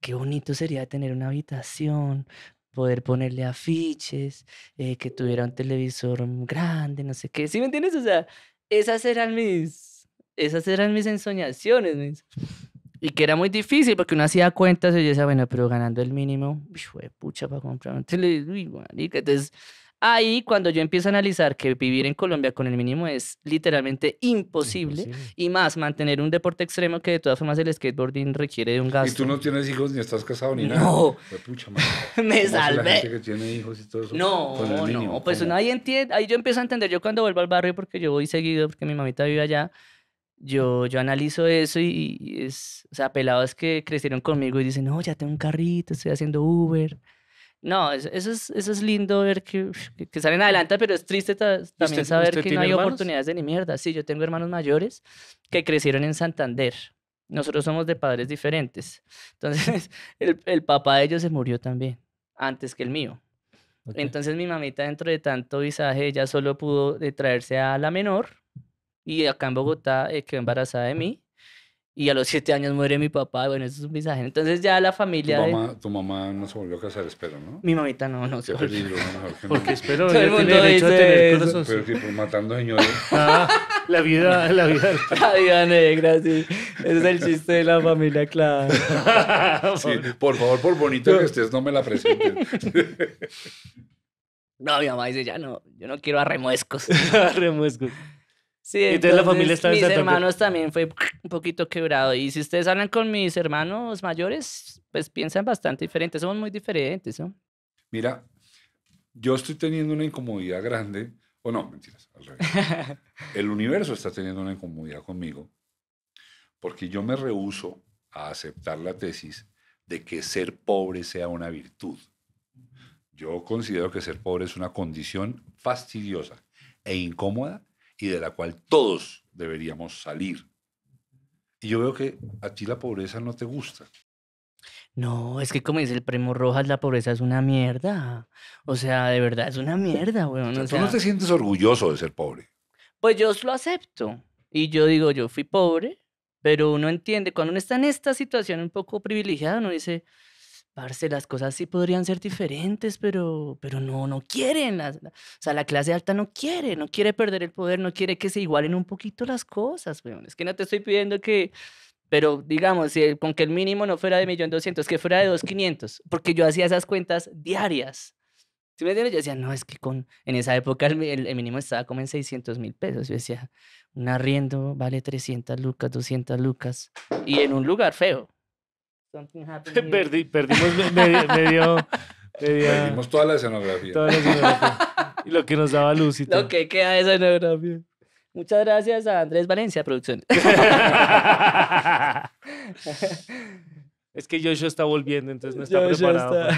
qué bonito sería tener una habitación, poder ponerle afiches, eh, que tuviera un televisor grande, no sé qué. ¿Sí me entiendes? O sea, esas eran mis, esas eran mis ensoñaciones. Y que era muy difícil porque uno hacía cuentas y yo decía, bueno, pero ganando el mínimo, fue pucha, para comprar un televisor, uy, marica. Entonces Ahí, cuando yo empiezo a analizar que vivir en Colombia con el mínimo es literalmente imposible, y más mantener un deporte extremo que de todas formas el skateboarding requiere de un gasto. Y tú no tienes hijos ni estás casado ni nada. No. Me salvé. no, no, pues ahí, ahí yo empiezo a entender. Yo cuando vuelvo al barrio, porque yo voy seguido, porque mi mamita vive allá, yo, yo analizo eso y, es, o sea, pelados que crecieron conmigo y dicen, no, ya tengo un carrito, estoy haciendo Uber no, eso es, lindo ver que, que salen adelante, pero es triste también saber que no hay oportunidades de ni mierda. Sí, yo tengo hermanos mayores que crecieron en Santander. Nosotros somos de padres diferentes. Entonces, [laughs] el, papá de ellos se murió también, antes que el mío. Entonces, mi mamita, dentro de tanto visaje, ella solo pudo traerse a la menor y acá en Bogotá eh, quedó embarazada de mí y a los siete años muere mi papá, bueno, eso es un visaje. Entonces ya la familia... Tu mamá, tu mamá no se volvió a casar, espero, ¿no? Mi mamita no, no se volvió. Peligro, no. [laughs] Porque espero Todo el mundo tiene derecho dice a tener Pero tipo, matando señores. [laughs] Ah, la vida, la vida. La vida negra, sí. Ese es el chiste de la familia, claro. [laughs] por favor, por bonito que estés, no me la presenten. no, mi mamá dice, ya no, yo no quiero a remuescos. remuescos y entonces, la familia estaba mis hermanos también fue un poquito quebrado. Y si ustedes hablan con mis hermanos mayores, pues piensan bastante diferente. Somos muy diferentes, ¿no? Mira, yo estoy teniendo una incomodidad grande. O no, mentiras, al revés. [laughs] El universo está teniendo una incomodidad conmigo porque yo me rehuso a aceptar la tesis de que ser pobre sea una virtud. Yo considero que ser pobre es una condición fastidiosa e incómoda y de la cual todos deberíamos salir. Y yo veo que a ti la pobreza no te gusta. No, es que como dice el primo Rojas, la pobreza es una mierda. O sea, de verdad es una mierda, weón. tú no te sientes orgulloso de ser pobre. Pues yo lo acepto. Y yo digo, yo fui pobre, pero uno entiende, cuando uno está en esta situación un poco privilegiada, uno dice, Parce, las cosas sí podrían ser diferentes, pero, pero no, no quieren. o sea, la clase alta no quiere, no quiere perder el poder, no quiere que se igualen un poquito las cosas, weón. Es que no te estoy pidiendo que, pero digamos, si con que el mínimo no fuera de 1.200.000, que fuera de 2.500, porque yo hacía esas cuentas diarias. si me Yo decía, no, es que con, en esa época el, mínimo estaba como en 600 mil pesos. Yo decía, un arriendo vale 300 lucas, 200 lucas, y en un lugar feo. Something happened. [laughs] perdimos medio, medio, toda la escenografía. Toda la escenografía. y lo que nos daba luz y todo. Lo que queda de escenografía. Muchas gracias a Andrés Valencia Producciones. [laughs] es que Joshua está volviendo, entonces no [laughs] está preparado.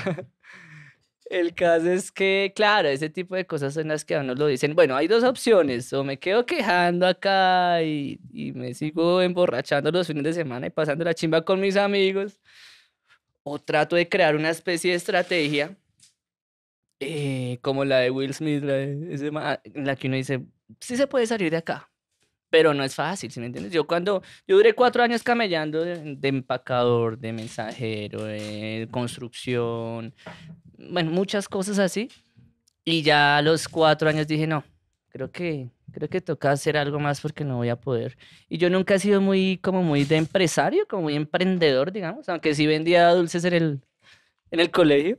El caso es que, claro, ese tipo de cosas en las que a uno lo dicen. Bueno, hay dos opciones. O me quedo quejando acá y, me sigo emborrachando los fines de semana y pasando la chimba con mis amigos. O trato de crear una especie de estrategia eh, como la de Will Smith, la, la que uno dice, sí se puede salir de acá, pero no es fácil, ¿sí me entiendes? Yo cuando, yo duré cuatro años camellando de empacador, de mensajero, de construcción, bueno, muchas cosas así. Y ya a los cuatro años dije, no, creo que, creo que toca hacer algo más porque no voy a poder. Y yo nunca he sido muy, como muy de empresario, como muy emprendedor, digamos, aunque sí vendía dulces en el, en el colegio.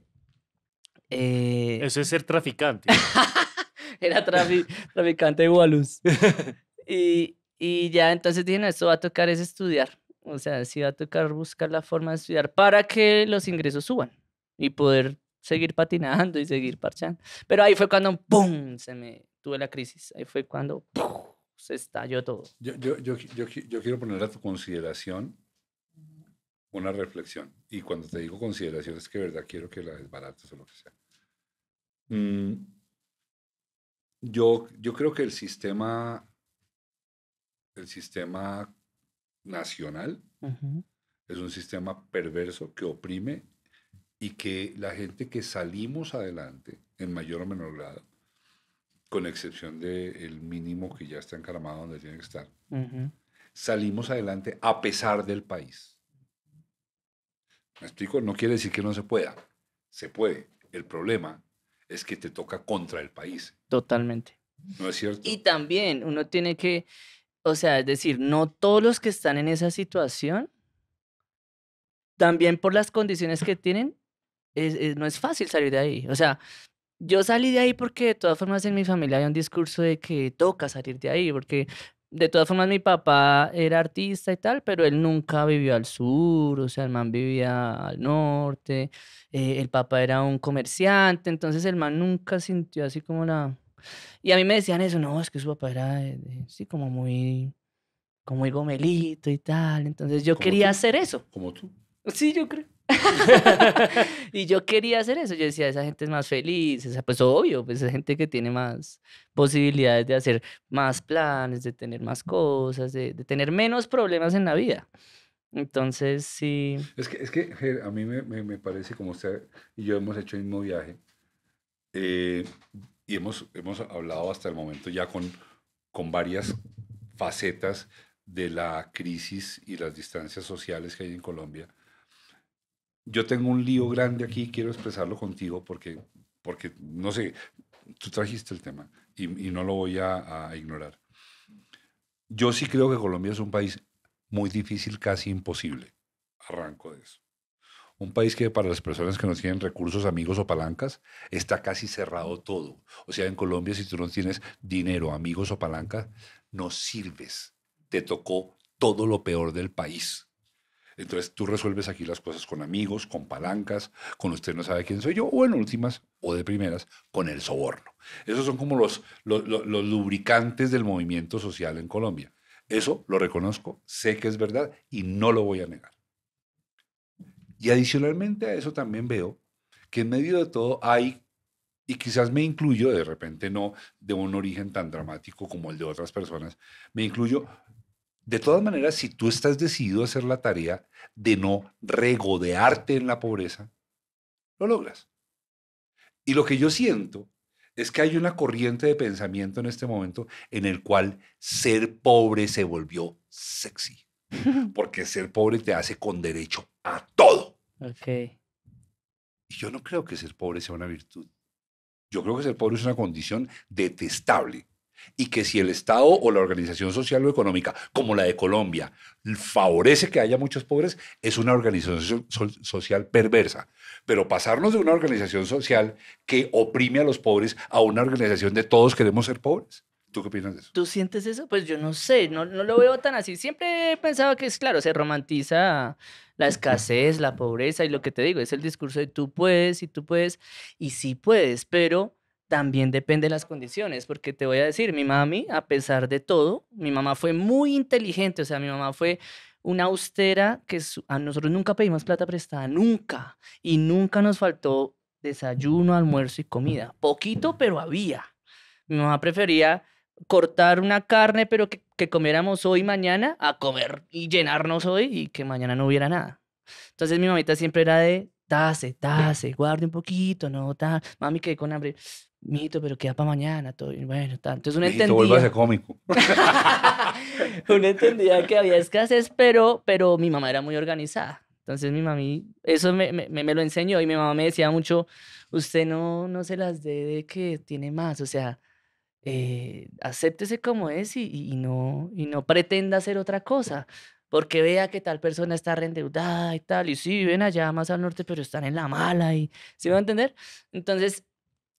Eh, Eso es ser traficante. [laughs] Era traficante de Walus. [laughs] y, y ya entonces dije, no, esto va a tocar es estudiar. O sea, sí va a tocar buscar la forma de estudiar para que los ingresos suban y poder seguir patinando y seguir parchando. Pero ahí fue cuando, ¡pum!, se me tuve la crisis. Ahí fue cuando, ¡pum!, se estalló todo. Yo, yo, yo, yo, quiero poner a tu consideración una reflexión. Y cuando te digo consideración es que verdad quiero que la desbarates o lo que sea. Mm, yo, yo creo que el sistema, el sistema nacional es un sistema perverso que oprime y que la gente que salimos adelante, en mayor o menor grado, con excepción del mínimo que ya está encaramado donde tiene que estar, salimos adelante a pesar del país. ¿Me explico? No quiere decir que no se pueda. Se puede. El problema es que te toca contra el país. Totalmente. ¿No es cierto? Y también uno tiene que, o sea, es decir, no todos los que están en esa situación, también por las condiciones que tienen, no es fácil salir de ahí. O sea, yo salí de ahí porque de todas formas en mi familia hay un discurso de que toca salir de ahí, porque de todas formas mi papá era artista y tal, pero él nunca vivió al sur, o sea, el man vivía al norte, eh, el papá era un comerciante, entonces el man nunca sintió así como la... Y a mí me decían eso, no, es que su papá era así como muy, como muy gomelito y tal, entonces yo quería hacer eso. Como tú. Sí, yo creo. [laughs] y yo quería hacer eso. Yo decía, esa gente es más feliz. Esa, pues obvio, pues es gente que tiene más posibilidades de hacer más planes, de tener más cosas, de, tener menos problemas en la vida. Entonces, sí. Es que, es que a mí me, me, parece, como usted y yo hemos hecho el mismo viaje, eh, y hemos, hemos hablado hasta el momento ya con, con varias facetas de la crisis y las distancias sociales que hay en Colombia yo tengo un lío grande aquí, quiero expresarlo contigo porque, porque no sé, tú trajiste el tema y, no lo voy a, a, ignorar. Yo sí creo que Colombia es un país muy difícil, casi imposible. Arranco de eso. Un país que para las personas que no tienen recursos, amigos o palancas, está casi cerrado todo. O sea, en Colombia si tú no tienes dinero, amigos o palancas, no sirves. Te tocó todo lo peor del país. Entonces tú resuelves aquí las cosas con amigos, con palancas, con usted no sabe quién soy yo, o en últimas, o de primeras, con el soborno. Esos son como los, los, lubricantes del movimiento social en Colombia. Eso lo reconozco, sé que es verdad y no lo voy a negar. Y adicionalmente a eso también veo que en medio de todo hay, y quizás me incluyo, de repente no de un origen tan dramático como el de otras personas, me incluyo de todas maneras, si tú estás decidido a hacer la tarea de no regodearte en la pobreza, lo logras. Y lo que yo siento es que hay una corriente de pensamiento en este momento en el cual ser pobre se volvió sexy. [laughs] Porque ser pobre te hace con derecho a todo. Okay. Y yo no creo que ser pobre sea una virtud. Yo creo que ser pobre es una condición detestable y que si el Estado o la organización social o económica, como la de Colombia, favorece que haya muchos pobres, es una organización social perversa. Pero pasarnos de una organización social que oprime a los pobres a una organización de todos queremos ser pobres. ¿Tú qué opinas de eso? ¿Tú sientes eso? Pues yo no sé, no, no lo veo tan así. Siempre he pensado que es claro, se romantiza la escasez, la pobreza y lo que te digo, es el discurso de tú puedes y tú puedes y sí puedes, pero también depende de las condiciones, porque te voy a decir, mi mami, a pesar de todo, mi mamá fue muy inteligente, o sea, mi mamá fue una austera que a nosotros nunca pedimos plata prestada, nunca, y nunca nos faltó desayuno, almuerzo y comida. Poquito, pero había. Mi mamá prefería cortar una carne, pero que, comiéramos hoy, mañana, a comer y llenarnos hoy y que mañana no hubiera nada. Entonces mi mamita siempre era de, tase, tase, guarde un poquito, no, tase. mami, quedé con hambre, mito pero queda para mañana, todo, bueno, Entonces uno mijito, entendía... a ser cómico. [laughs] uno entendía que había escasez, pero, pero mi mamá era muy organizada. Entonces mi mami, eso me, me, me lo enseñó y mi mamá me decía mucho, usted no, no se las dé de que tiene más, o sea, eh, acéptese como es y, no, y no pretenda hacer otra cosa, porque vea que tal persona está reendeudada y tal, y sí, ven allá más al norte, pero están en la mala y, ¿sí va a entender? Entonces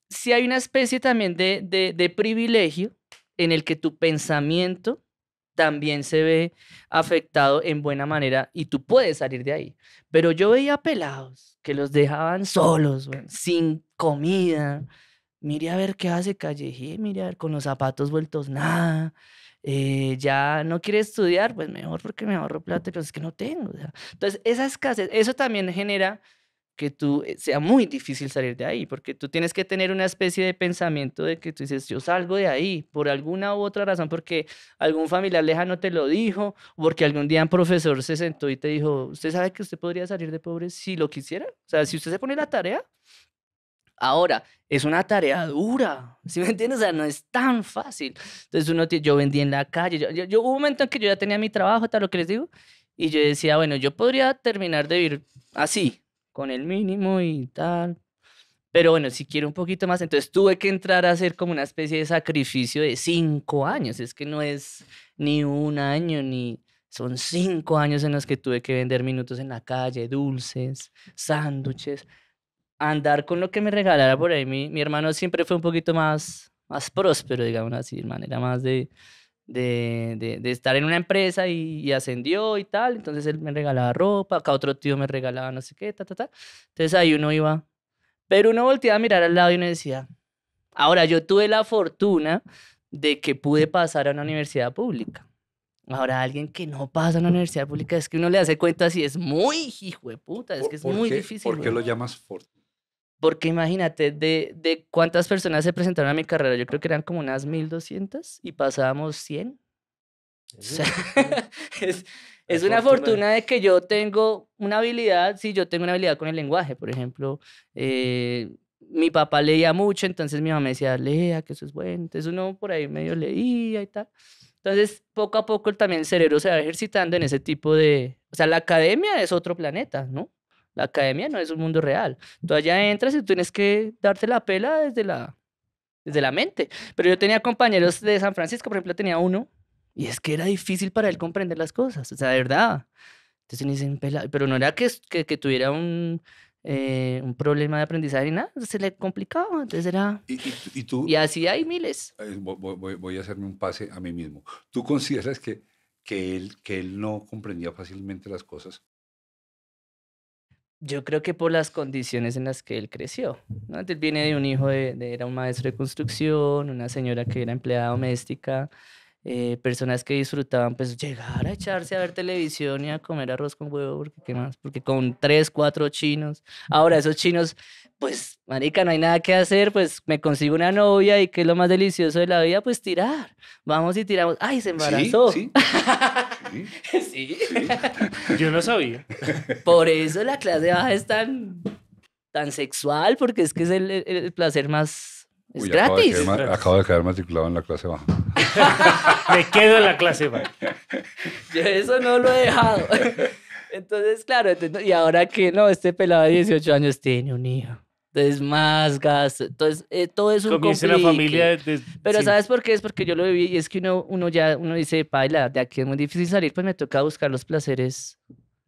si hay una especie también de, de, privilegio en el que tu pensamiento también se ve afectado en buena manera y tú puedes salir de ahí. Pero yo veía pelados que los dejaban solos, sin comida. Mire a ver qué hace Callejí, mire a ver, con los zapatos vueltos nada. Eh, ya no quiere estudiar, pues mejor porque me ahorro plata, pero es que no tengo. Entonces, esa escasez, eso también genera que tú eh, sea muy difícil salir de ahí, porque tú tienes que tener una especie de pensamiento de que tú dices, yo salgo de ahí por alguna u otra razón, porque algún familiar lejano te lo dijo, o porque algún día un profesor se sentó y te dijo, usted sabe que usted podría salir de pobre si lo quisiera, o sea, si usted se pone la tarea. Ahora, es una tarea dura, ¿sí me entiendes? O sea, no es tan fácil. Entonces, uno, yo vendí en la calle, yo, hubo un momento en que yo ya tenía mi trabajo, tal lo que les digo, y yo decía, bueno, yo podría terminar de vivir así, con el mínimo y tal. Pero bueno, si quiero un poquito más, entonces tuve que entrar a hacer como una especie de sacrificio de cinco años. Es que no es ni un año, ni son cinco años en los que tuve que vender minutos en la calle, dulces, sándwiches, andar con lo que me regalara por ahí. Mi, mi hermano siempre fue un poquito más, más próspero, digamos así, de manera más de de, estar en una empresa y, ascendió y tal. Entonces él me regalaba ropa, acá otro tío me regalaba no sé qué, ta, ta, ta. Entonces ahí uno iba. Pero uno volteaba a mirar al lado y uno decía, ahora yo tuve la fortuna de que pude pasar a una universidad pública. Ahora, alguien que no pasa a una universidad pública es que uno le hace cuenta si es muy hijo de puta, es que es muy difícil. ¿Por qué lo llamas fortuna? Porque imagínate, de, de cuántas personas se presentaron a mi carrera, yo creo que eran como unas 1200 y pasábamos 100. sea, [laughs] es, una fortuna de que yo tengo una habilidad, sí, yo tengo una habilidad con el lenguaje, por ejemplo. Eh, mi papá leía mucho, entonces mi mamá me decía, lea, que eso es bueno. Entonces uno por ahí medio leía y tal. Entonces, poco a poco también el cerebro se va ejercitando en ese tipo de... O sea, la academia es otro planeta, ¿no? La academia no es un mundo real. Tú allá entras y tú tienes que darte la pela desde la, desde la mente. Pero yo tenía compañeros de San Francisco, por ejemplo, tenía uno, y es que era difícil para él comprender las cosas, o sea, de verdad. Entonces me dicen, pero no era que, que, tuviera un, eh, un problema de aprendizaje ni nada, se le complicaba, entonces era... ¿Y, tú? Y así hay miles. Voy, voy, a hacerme un pase a mí mismo. ¿Tú consideras que, que, él, que él no comprendía fácilmente las cosas yo creo que por las condiciones en las que él creció. ¿no? Él viene de un hijo de, era un maestro de construcción, una señora que era empleada doméstica, eh, personas que disfrutaban pues llegar a echarse a ver televisión y a comer arroz con huevo, porque qué más, porque con tres, cuatro chinos. Ahora esos chinos, pues marica, no hay nada que hacer, pues me consigo una novia y qué es lo más delicioso de la vida, pues tirar. Vamos y tiramos. Ay, se embarazó. ¿Sí? ¿Sí? [laughs] Sí. [laughs] [laughs] Yo no sabía. Por eso la clase baja es tan, tan sexual, porque es que es el, placer más. gratis. Acabo de, quedar, acabo de quedar matriculado en la clase baja. [laughs] Me quedo en la clase baja. Yo eso no lo he dejado. Entonces, claro, y ahora que no, este pelado de 18 años tiene un hijo. Entonces, más gasto. Entonces, eh, todo es un Comienza la familia. Pero ¿sabes por qué? Es porque yo lo viví y es que uno, uno ya uno dice, paila, de aquí es muy difícil salir, pues me toca buscar los placeres.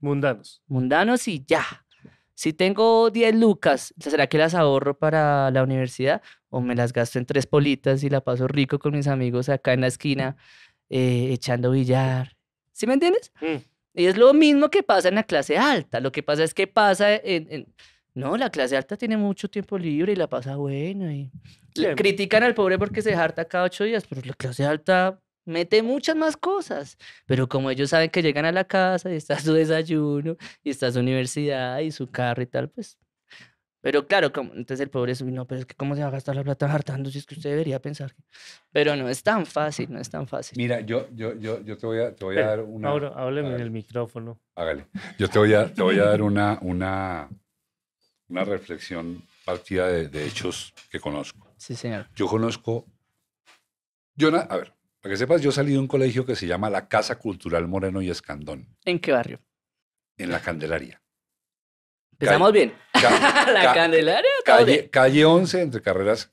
Mundanos. Mundanos y ya. Si tengo 10 lucas, ¿será que las ahorro para la universidad? ¿O me las gasto en tres politas y la paso rico con mis amigos acá en la esquina eh, echando billar? ¿Sí me entiendes? Mm. Y es lo mismo que pasa en la clase alta. Lo que pasa es que pasa en, en no, la clase alta tiene mucho tiempo libre y la pasa buena. Y... critican al pobre porque se harta cada ocho días, pero la clase alta mete muchas más cosas. Pero como ellos saben que llegan a la casa y está su desayuno y está su universidad y su carro y tal, pues. Pero claro, entonces el pobre es, no, pero es que cómo se va a gastar la plata hartando si es que usted debería pensar. Pero no es tan fácil, no es tan fácil. Mira, yo, yo, yo, yo te voy a, te voy a dar una... Ahora, hábleme en el micrófono. Hágale. Yo te voy a, te voy a dar una, una, una reflexión partida de, hechos que conozco. Sí, señor. Yo conozco. Yo, a ver, para que sepas, yo salí de un colegio que se llama la Casa Cultural Moreno y Escandón. ¿En qué barrio? En la Candelaria. Empezamos bien. [laughs] la Candelaria. Calle, calle 11, entre carreras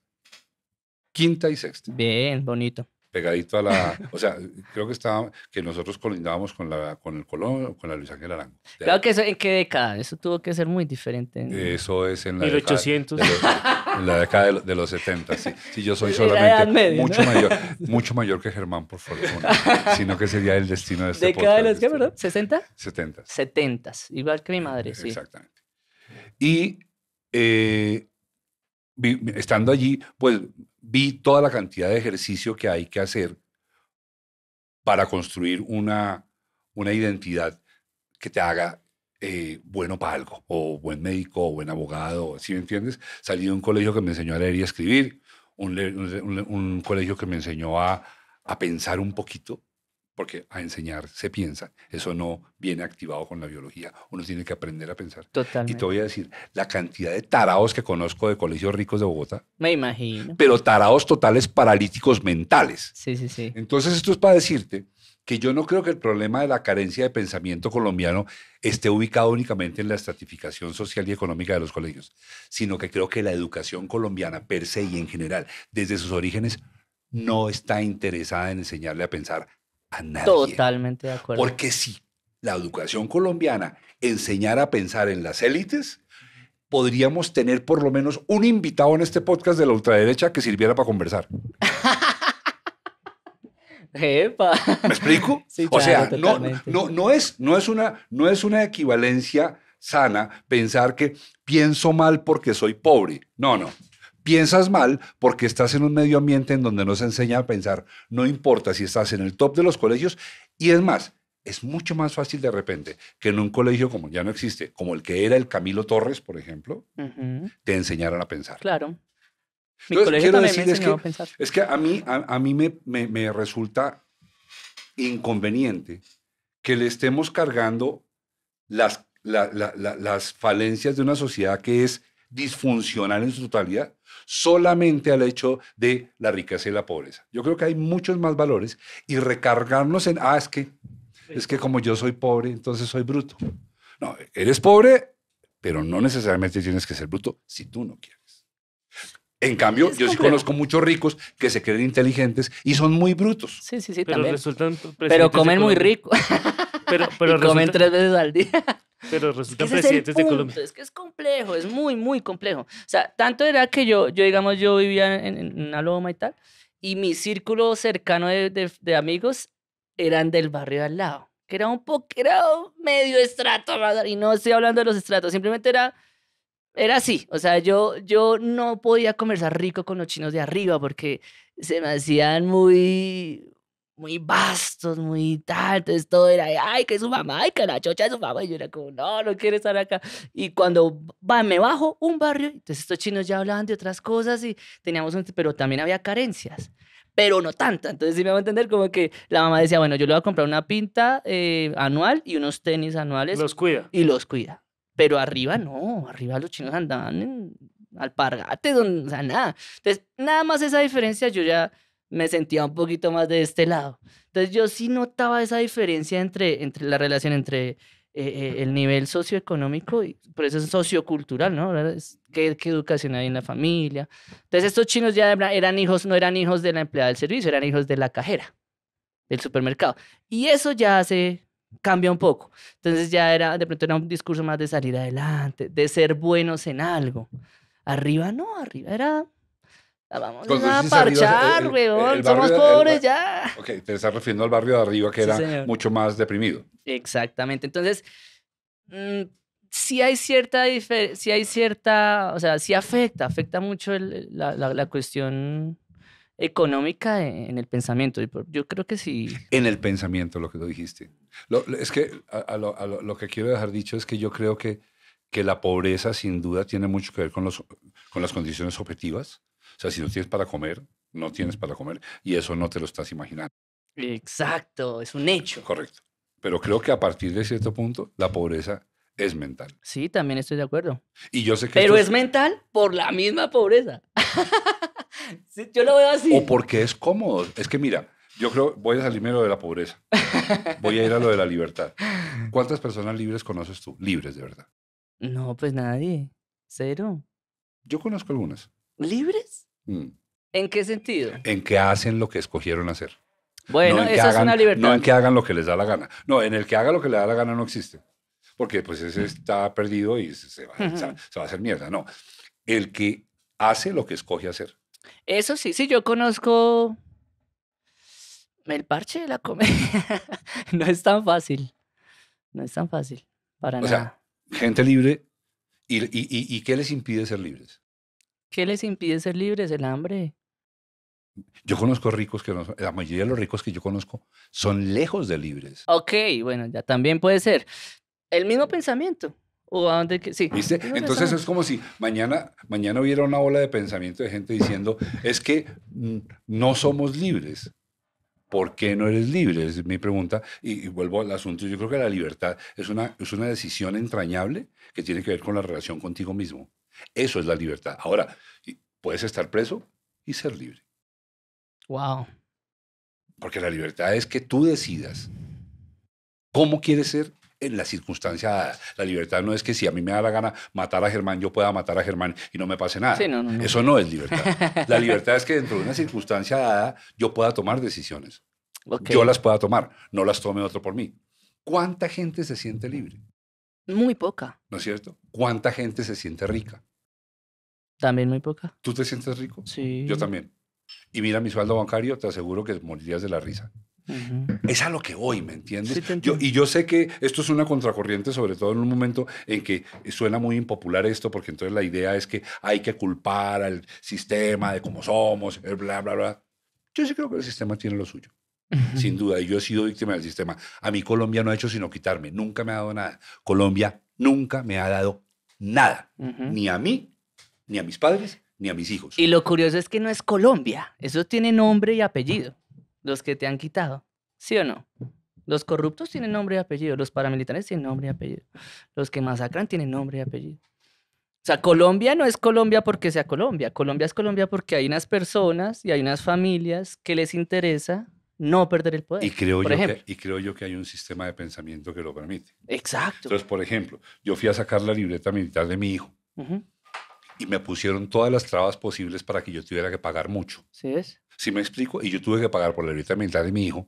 quinta y sexta. Bien, bonito pegadito a la, o sea, creo que estaba, que nosotros colindábamos con la, con el Colón, con la Luis Ángel Arango. Claro que eso, ¿en qué década? Eso tuvo que ser muy diferente. Eso es en la 1800. Década, de los, en la década de, los, 70, sí. yo soy [laughs] solamente mucho mayor, mucho mayor que Germán, por fortuna, sino que sería el destino de este ¿Década de los qué, perdón? ¿60? 70. 70, igual que mi madre, sí. Exactamente. Y eh, estando allí, pues vi toda la cantidad de ejercicio que hay que hacer para construir una, una identidad que te haga eh, bueno para algo, o buen médico, o buen abogado, Si me entiendes? Salí de un colegio que me enseñó a leer y a escribir, un, colegio que me enseñó a pensar un poquito, porque a enseñar se piensa. Eso no viene activado con la biología. Uno tiene que aprender a pensar. Total. Y te voy a decir, la cantidad de tarados que conozco de colegios ricos de Bogotá. Me imagino. Pero tarados totales paralíticos mentales. Sí, sí, sí. Entonces esto es para decirte que yo no creo que el problema de la carencia de pensamiento colombiano esté ubicado únicamente en la estratificación social y económica de los colegios, sino que creo que la educación colombiana per se y en general, desde sus orígenes, no está interesada en enseñarle a pensar Totalmente de acuerdo. Porque si la educación colombiana enseñara a pensar en las élites, podríamos tener por lo menos un invitado en este podcast de la ultraderecha que sirviera para conversar. ¿Me explico? [laughs] o sea, no, no, es, no, es una, no es una equivalencia sana pensar que pienso mal porque soy pobre. No, no piensas mal porque estás en un medio ambiente en donde no se enseña a pensar. No importa si estás en el top de los colegios. Y es más, es mucho más fácil de repente que en un colegio como ya no existe, como el que era el Camilo Torres, por ejemplo, te enseñaran a pensar. Claro. Mi colegio es que, a Es que a mí, a, mí me, resulta inconveniente que le estemos cargando las, las falencias de una sociedad que es disfuncional en su totalidad solamente al hecho de la riqueza y la pobreza. Yo creo que hay muchos más valores y recargarnos en, ah, es que, es que como yo soy pobre, entonces soy bruto. No, eres pobre, pero no necesariamente tienes que ser bruto si tú no quieres. En cambio, yo sí conozco muchos ricos que se creen inteligentes y son muy brutos. Sí, sí, sí, pero también. pero comen muy rico. Pero, [laughs] comen tres veces al día pero resultan presidentes de Colombia. Es que es complejo, es muy, muy complejo. O sea, tanto era que yo, yo digamos, yo vivía en, una loma y tal, y mi círculo cercano de, amigos eran del barrio al lado, que era un poco, era medio estrato, y no estoy hablando de los estratos, simplemente era era así, o sea, yo, yo no podía conversar rico con los chinos de arriba porque se me hacían muy, muy vastos, muy tal, entonces todo era, ay, que es su mamá, ay, que la chocha es su mamá, y yo era como, no, no quiere estar acá. Y cuando me bajo un barrio, entonces estos chinos ya hablaban de otras cosas y teníamos, pero también había carencias pero no tanta. Entonces, sí me va a entender como que la mamá decía, bueno, yo le voy a comprar una pinta eh, anual y unos tenis anuales. Los cuida. Y los cuida. Pero arriba no, arriba los chinos andaban en alpargates, o sea, nada. Entonces, nada más esa diferencia yo ya me sentía un poquito más de este lado. Entonces yo sí notaba esa diferencia entre, entre la relación entre eh, eh, el nivel socioeconómico y por eso es sociocultural, ¿no? ¿qué, educación hay en la familia? Entonces estos chinos ya eran hijos, no eran hijos de la empleada del servicio, eran hijos de la cajera del supermercado. Y eso ya se cambia un poco. Entonces ya era, de pronto era un discurso más de salir adelante, de ser buenos en algo. Arriba no, arriba era Ah, vamos a parchar, weón. Somos pobres ya. Ok, te estás refiriendo al barrio de arriba que era mucho más deprimido. Exactamente. Entonces, si mm, sí hay cierta, sí hay cierta, o sea, sí afecta, afecta mucho la, la, cuestión económica e, en el pensamiento. Yo creo que sí. En el pensamiento, lo que tú dijiste. es que lo, lo que quiero dejar dicho es que yo creo que que la pobreza sin duda tiene mucho que ver con, los, con las condiciones objetivas, o sea, si no tienes para comer, no tienes para comer y eso no te lo estás imaginando. Exacto, es un hecho. Correcto. Pero creo que a partir de cierto punto, la pobreza es mental. Sí, también estoy de acuerdo. Y yo sé que. Pero es... mental por la misma pobreza. [laughs] yo lo veo así. O porque es cómodo. Es que mira, yo creo, voy a salirme de lo de la pobreza. Voy a ir a lo de la libertad. ¿Cuántas personas libres conoces tú? Libres, de verdad. No, pues nadie. Cero. Yo conozco algunas libres. Mm. ¿En qué sentido? En que hacen lo que escogieron hacer. Bueno, no esa es una libertad. No en que hagan lo que les da la gana. No, en el que haga lo que le da la gana no existe. Porque pues ese está perdido y se va, a hacer mierda. No, el que hace lo que escoge hacer. Eso sí, sí, yo conozco el parche de la comedia. [laughs] no es tan fácil. No es tan fácil. Para o nada. sea, gente libre. y qué les impide ser libres? ¿Qué les impide ser libres? El hambre. Yo conozco ricos que no, la mayoría de los ricos que yo conozco son lejos de libres. Ok, bueno, ya también puede ser. El mismo pensamiento. O Entonces es como si mañana, mañana hubiera una ola de pensamiento de gente diciendo, es que mm, no somos libres. ¿Por qué no eres libre? Es mi pregunta. Y, y, vuelvo al asunto. Yo creo que la libertad es una, es una decisión entrañable que tiene que ver con la relación contigo mismo. Eso es la libertad. Ahora, puedes estar preso y ser libre. Wow. Porque la libertad es que tú decidas cómo quieres ser en la circunstancia dada. La libertad no es que si a mí me da la gana matar a Germán, yo pueda matar a Germán y no me pase nada. Eso no es libertad. La libertad es que dentro de una circunstancia dada yo pueda tomar decisiones. Yo las pueda tomar, no las tome otro por mí. ¿Cuánta gente se siente libre? Muy poca. ¿No es cierto? ¿Cuánta gente se siente rica? También muy poca. ¿Tú te sientes rico? Sí. Yo también. Y mira mi sueldo bancario, te aseguro que morirías de la risa. Es a lo que voy, ¿me entiendes? yo, y yo sé que esto es una contracorriente, sobre todo en un momento en que suena muy impopular esto, porque entonces la idea es que hay que culpar al sistema de cómo somos, bla, bla, bla. Yo sí creo que el sistema tiene lo suyo sin duda. Y yo he sido víctima del sistema. A mí Colombia no ha hecho sino quitarme. Nunca me ha dado nada. Colombia nunca me ha dado nada. Ni a mí, ni a mis padres, ni a mis hijos. Y lo curioso es que no es Colombia. Eso tiene nombre y apellido. Los que te han quitado. ¿Sí o no? Los corruptos tienen nombre y apellido. Los paramilitares tienen nombre y apellido. Los que masacran tienen nombre y apellido. O sea, Colombia no es Colombia porque sea Colombia. Colombia es Colombia porque hay unas personas y hay unas familias que les interesa no perder el poder. Y creo, yo que, y creo yo que hay un sistema de pensamiento que lo permite. Exacto. Entonces, por ejemplo, yo fui a sacar la libreta militar de mi hijo y me pusieron todas las trabas posibles para que yo tuviera que pagar mucho. ¿Sí es? Si me explico? Y yo tuve que pagar por la libreta militar de mi hijo,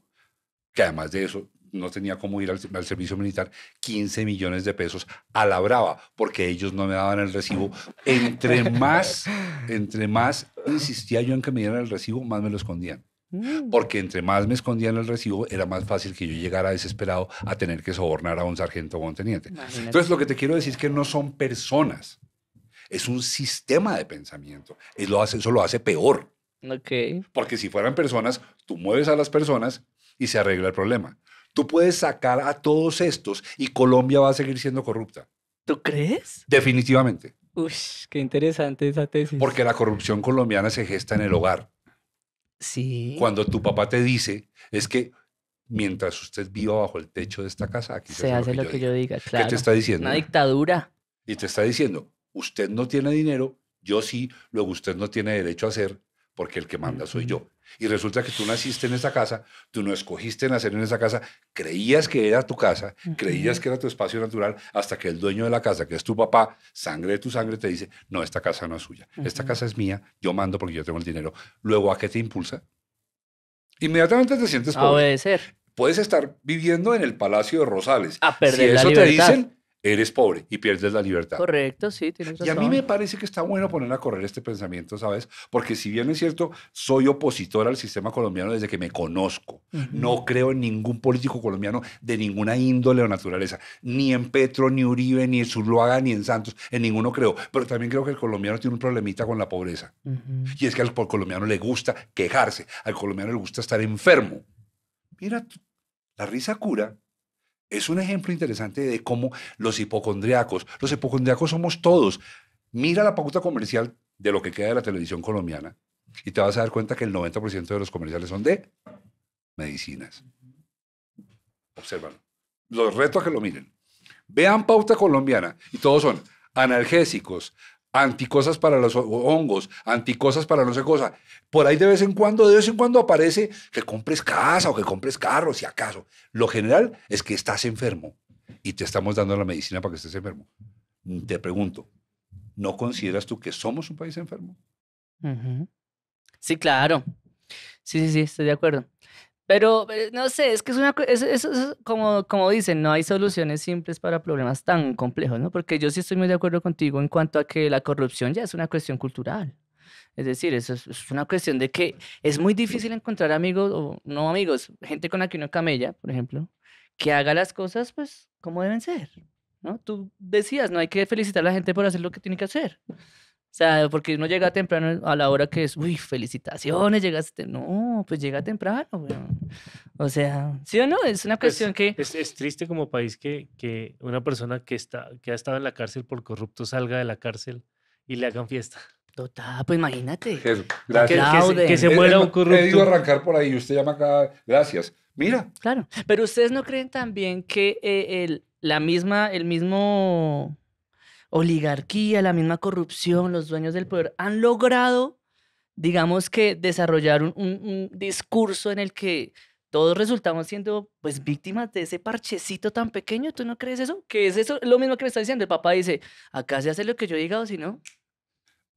que además de eso no tenía cómo ir al, servicio militar, 15 millones de pesos a la brava, porque ellos no me daban el recibo. Entre [laughs] más, entre más insistía yo en que me dieran el recibo, más me lo escondían. Mm. Porque entre más me escondían el recibo, era más fácil que yo llegara desesperado a tener que sobornar a un sargento o un teniente. Entonces, lo que te quiero decir es que no son personas, es un sistema de pensamiento. lo hace, eso lo hace peor. Okay. Porque si fueran personas, tú mueves a las personas y se arregla el problema. Tú puedes sacar a todos estos y Colombia va a seguir siendo corrupta. ¿Tú crees? Definitivamente. Uy, qué interesante esa tesis. Porque la corrupción colombiana se gesta en el hogar cuando tu papá te dice, es que mientras usted viva bajo el techo de esta casa, aquí se, hace lo que, lo que yo, diga. Claro. ¿Qué te está diciendo? Una dictadura. Y te está diciendo, usted no tiene dinero, yo sí, luego usted no tiene derecho a hacer, porque el que manda soy yo. Y resulta que tú naciste en esa casa, tú no escogiste nacer en esa casa, creías que era tu casa, creías que era tu espacio natural, hasta que el dueño de la casa, que es tu papá, sangre de tu sangre, te dice, no, esta casa no es suya, esta casa es mía, yo mando porque yo tengo el dinero. Luego, ¿a qué te impulsa? Inmediatamente te sientes pobre. Puedes estar viviendo en el Palacio de Rosales. A perder eso te dicen, eres pobre y pierdes la libertad. Correcto, sí, tienes razón. Y a mí me parece que está bueno poner a correr este pensamiento, ¿sabes? Porque si bien es cierto, soy opositor al sistema colombiano desde que me conozco. No creo en ningún político colombiano de ninguna índole o naturaleza. Ni en Petro, ni Uribe, ni en Zuluaga, ni en Santos. En ninguno creo. Pero también creo que el colombiano tiene un problemita con la pobreza. Y es que al colombiano le gusta quejarse. Al colombiano le gusta estar enfermo. Mira, la risa cura es un ejemplo interesante de cómo los hipocondriacos, los hipocondriacos somos todos. Mira la pauta comercial de lo que queda de la televisión colombiana y te vas a dar cuenta que el 90% de los comerciales son de medicinas. Obsérvalo. Los retos a que lo miren. Vean pauta colombiana y todos son analgésicos, anticosas para los hongos, anticosas para no sé cosa. Por ahí de vez en cuando, de vez en cuando aparece que compres casa o que compres carro, si acaso. Lo general es que estás enfermo y te estamos dando la medicina para que estés enfermo. Te pregunto, ¿no consideras tú que somos un país enfermo? Sí, claro. Sí, sí, sí, estoy de acuerdo. Pero eh, no sé, es que es una como, como dicen, no hay soluciones simples para problemas tan complejos, ¿no? Porque yo sí estoy muy de acuerdo contigo en cuanto a que la corrupción ya es una cuestión cultural. Es decir, eso es, una cuestión de que es muy difícil encontrar amigos o no amigos, gente con la que uno camella, por ejemplo, que haga las cosas pues como deben ser, ¿no? Tú decías, no hay que felicitar a la gente por hacer lo que tiene que hacer. O sea, porque uno llega temprano a la hora que es, uy, felicitaciones, llegaste. No, pues llega temprano, weón. O sea, ¿sí o no? Es una pues, cuestión que. Es, triste como país que, que una persona que, está, que ha estado en la cárcel por corrupto salga de la cárcel y le hagan fiesta. Total, pues imagínate. gracias. Que, se, muera un corrupto. He ido arrancar por ahí, y usted llama acá, gracias. Mira. Claro, pero ustedes no creen también que eh, el, la misma, el mismo oligarquía, la misma corrupción, los dueños del poder han logrado, digamos que, desarrollar un, discurso en el que todos resultamos siendo pues víctimas de ese parchecito tan pequeño. ¿Tú no crees eso? Que es eso lo mismo que me está diciendo. El papá dice, acá se hace lo que yo diga o si no,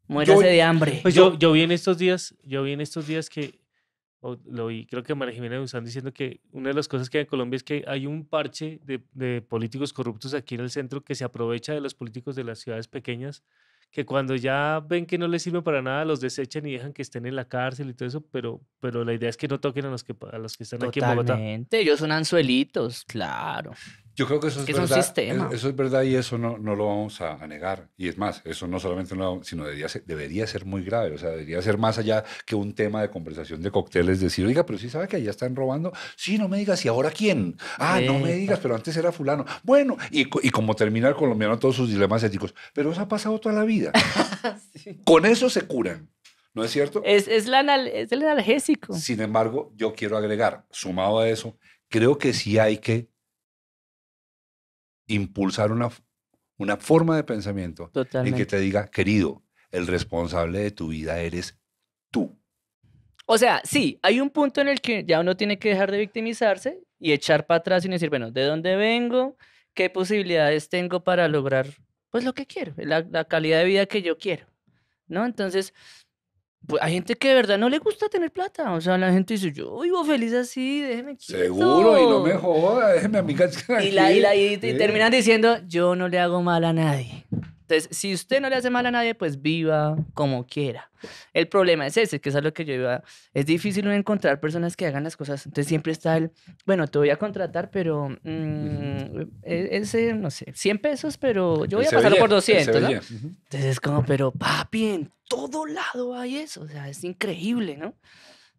muérase de hambre. Pues yo, yo vi en estos días, yo vi en estos días que y lo creo que María Jimena diciendo que una de las cosas que hay en Colombia es que hay un parche de, políticos corruptos aquí en el centro que se aprovecha de los políticos de las ciudades pequeñas, que cuando ya ven que no les sirve para nada, los desechan y dejan que estén en la cárcel y todo eso, pero, pero la idea es que no toquen a los que, a los que están aquí en Bogotá. Ellos son anzuelitos, claro. Yo creo que eso es, verdad. Eso, es verdad y eso no, no lo vamos a, negar. Y es más, eso no solamente no, sino debería debería ser muy grave. O sea, debería ser más allá que un tema de conversación de cócteles. Decir, oiga, pero sí sabe que allá están robando. Sí, no me digas, ¿y ahora quién? Ah, no me digas, pero antes era fulano. Bueno, y, como termina el colombiano todos sus dilemas éticos. Pero eso ha pasado toda la vida. [laughs] Con eso se curan. ¿No es cierto? Es, la, es el analgésico. Sin embargo, yo quiero agregar, sumado a eso, creo que sí hay que impulsar una, una forma de pensamiento en que te diga, querido, el responsable de tu vida eres tú. O sea, sí, hay un punto en el que ya uno tiene que dejar de victimizarse y echar para atrás y decir, bueno, ¿de dónde vengo? ¿Qué posibilidades tengo para lograr pues lo que quiero, la, la calidad de vida que yo quiero? ¿No? Entonces, pues hay gente que de verdad no le gusta tener plata. O sea, la gente dice, yo vivo feliz así, déjeme quieto. Seguro, y no me joda, déjeme a mi casa. Y, y terminan diciendo, yo no le hago mal a nadie. Entonces, si usted no le hace mal a nadie, pues viva como quiera. El problema es ese, que es lo que yo iba. Es difícil encontrar personas que hagan las cosas. Entonces, siempre está el, bueno, te voy a contratar, pero mm, e, ese, no sé, 100 pesos, pero yo voy a pasarlo por 200. ¿no? Entonces, es como, pero papi, en todo lado hay eso. O sea, es increíble, ¿no?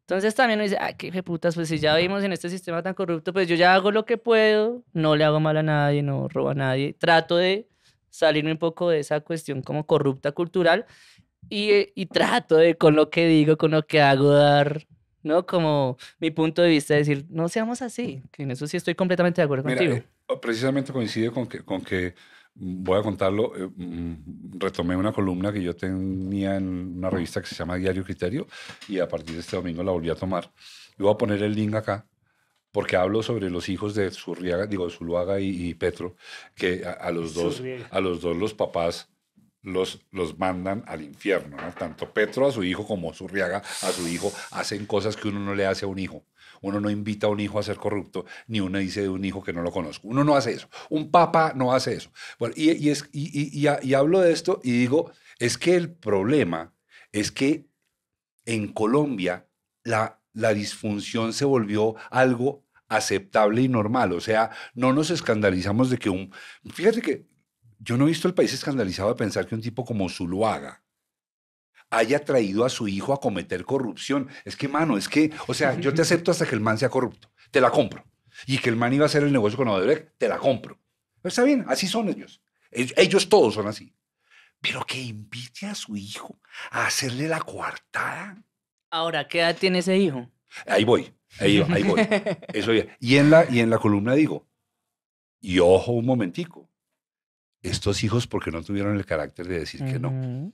Entonces también nos dice, ay, qué putas, pues si ya vimos en este sistema tan corrupto, pues yo ya hago lo que puedo, no le hago mal a nadie, no robo a nadie, trato de salirme un poco de esa cuestión como corrupta cultural y, eh, y trato de con lo que digo, con lo que hago, dar ¿no? Como mi punto de vista decir, no seamos así, que en eso sí estoy completamente de acuerdo contigo. Eh, precisamente coincide con que, con que, voy a contarlo, eh, mm, retomé una columna que yo tenía en una mm. revista que se llama Diario Criterio y a partir de este domingo la volví a tomar. voy a poner el link acá porque hablo sobre los hijos de Zurriaga, digo, Zuluaga y, y Petro, que a, los dos, a los dos los papás los, los mandan al infierno. ¿no? Tanto Petro a su hijo como Zurriaga a su hijo hacen cosas que uno no le hace a un hijo. Uno no invita a un hijo a ser corrupto, ni uno dice de un hijo que no lo conozco. Uno no hace eso. Un papa no hace eso. Bueno, y, es, y, y hablo de esto y digo, es que el problema es que en Colombia la la disfunción se volvió algo aceptable y normal. O sea, no nos escandalizamos de que un... Fíjate que yo no he visto el país escandalizado de pensar que un tipo como Zuluaga haya traído a su hijo a cometer corrupción. Es que, mano, es que, o sea, yo te acepto hasta que el man sea corrupto. Te la compro. Y que el man iba a hacer el negocio con Odebrecht, te la compro. está bien, así son ellos. Ellos todos son así. Pero que invite a su hijo a hacerle la coartada Ahora, ¿qué edad tiene ese hijo? Ahí voy, ahí, voy. [laughs] Eso Y, en la, y en la columna digo, y ojo un momentico, estos hijos porque no tuvieron el carácter de decir que no.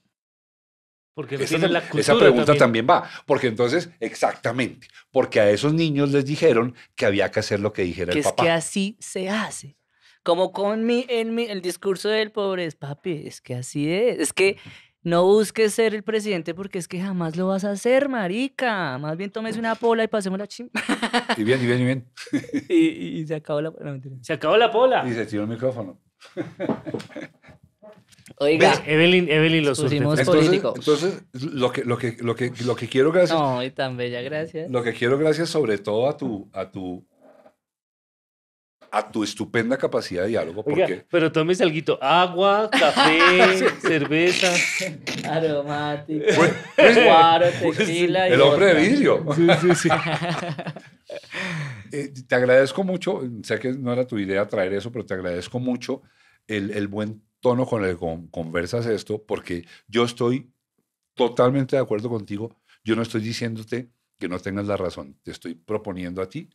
Porque esa pregunta también. va, porque entonces, exactamente, porque a esos niños les dijeron que había que hacer lo que dijera el papá. Es que así se hace. Como con mi, en mi, el discurso del pobre, es, papi, es que así es. Es que no busques ser el presidente porque es que jamás lo vas a hacer, marica. Más bien tomes una pola y pasemos la chimba. Y bien, y bien, y bien. [laughs] Y, se acabó la pola. se acabó la pola. Y se tiró el micrófono. Oiga, Evelyn, Evelyn los políticos. Entonces, lo, que, lo, que, lo, que, lo que quiero gracias... No, y tan bella, gracias. Lo que quiero gracias sobre todo a tu, a tu, a tu estupenda capacidad de diálogo. Pero tomes algo, agua, café, [laughs] cerveza. Aromático. Pues, pues, pues, el hombre de vidrio. Eh, te agradezco mucho, sé que no era tu idea traer eso, pero te agradezco mucho el, el buen tono con el que conversas esto, porque yo estoy totalmente de acuerdo contigo. Yo no estoy diciéndote que no tengas la razón, te estoy proponiendo a ti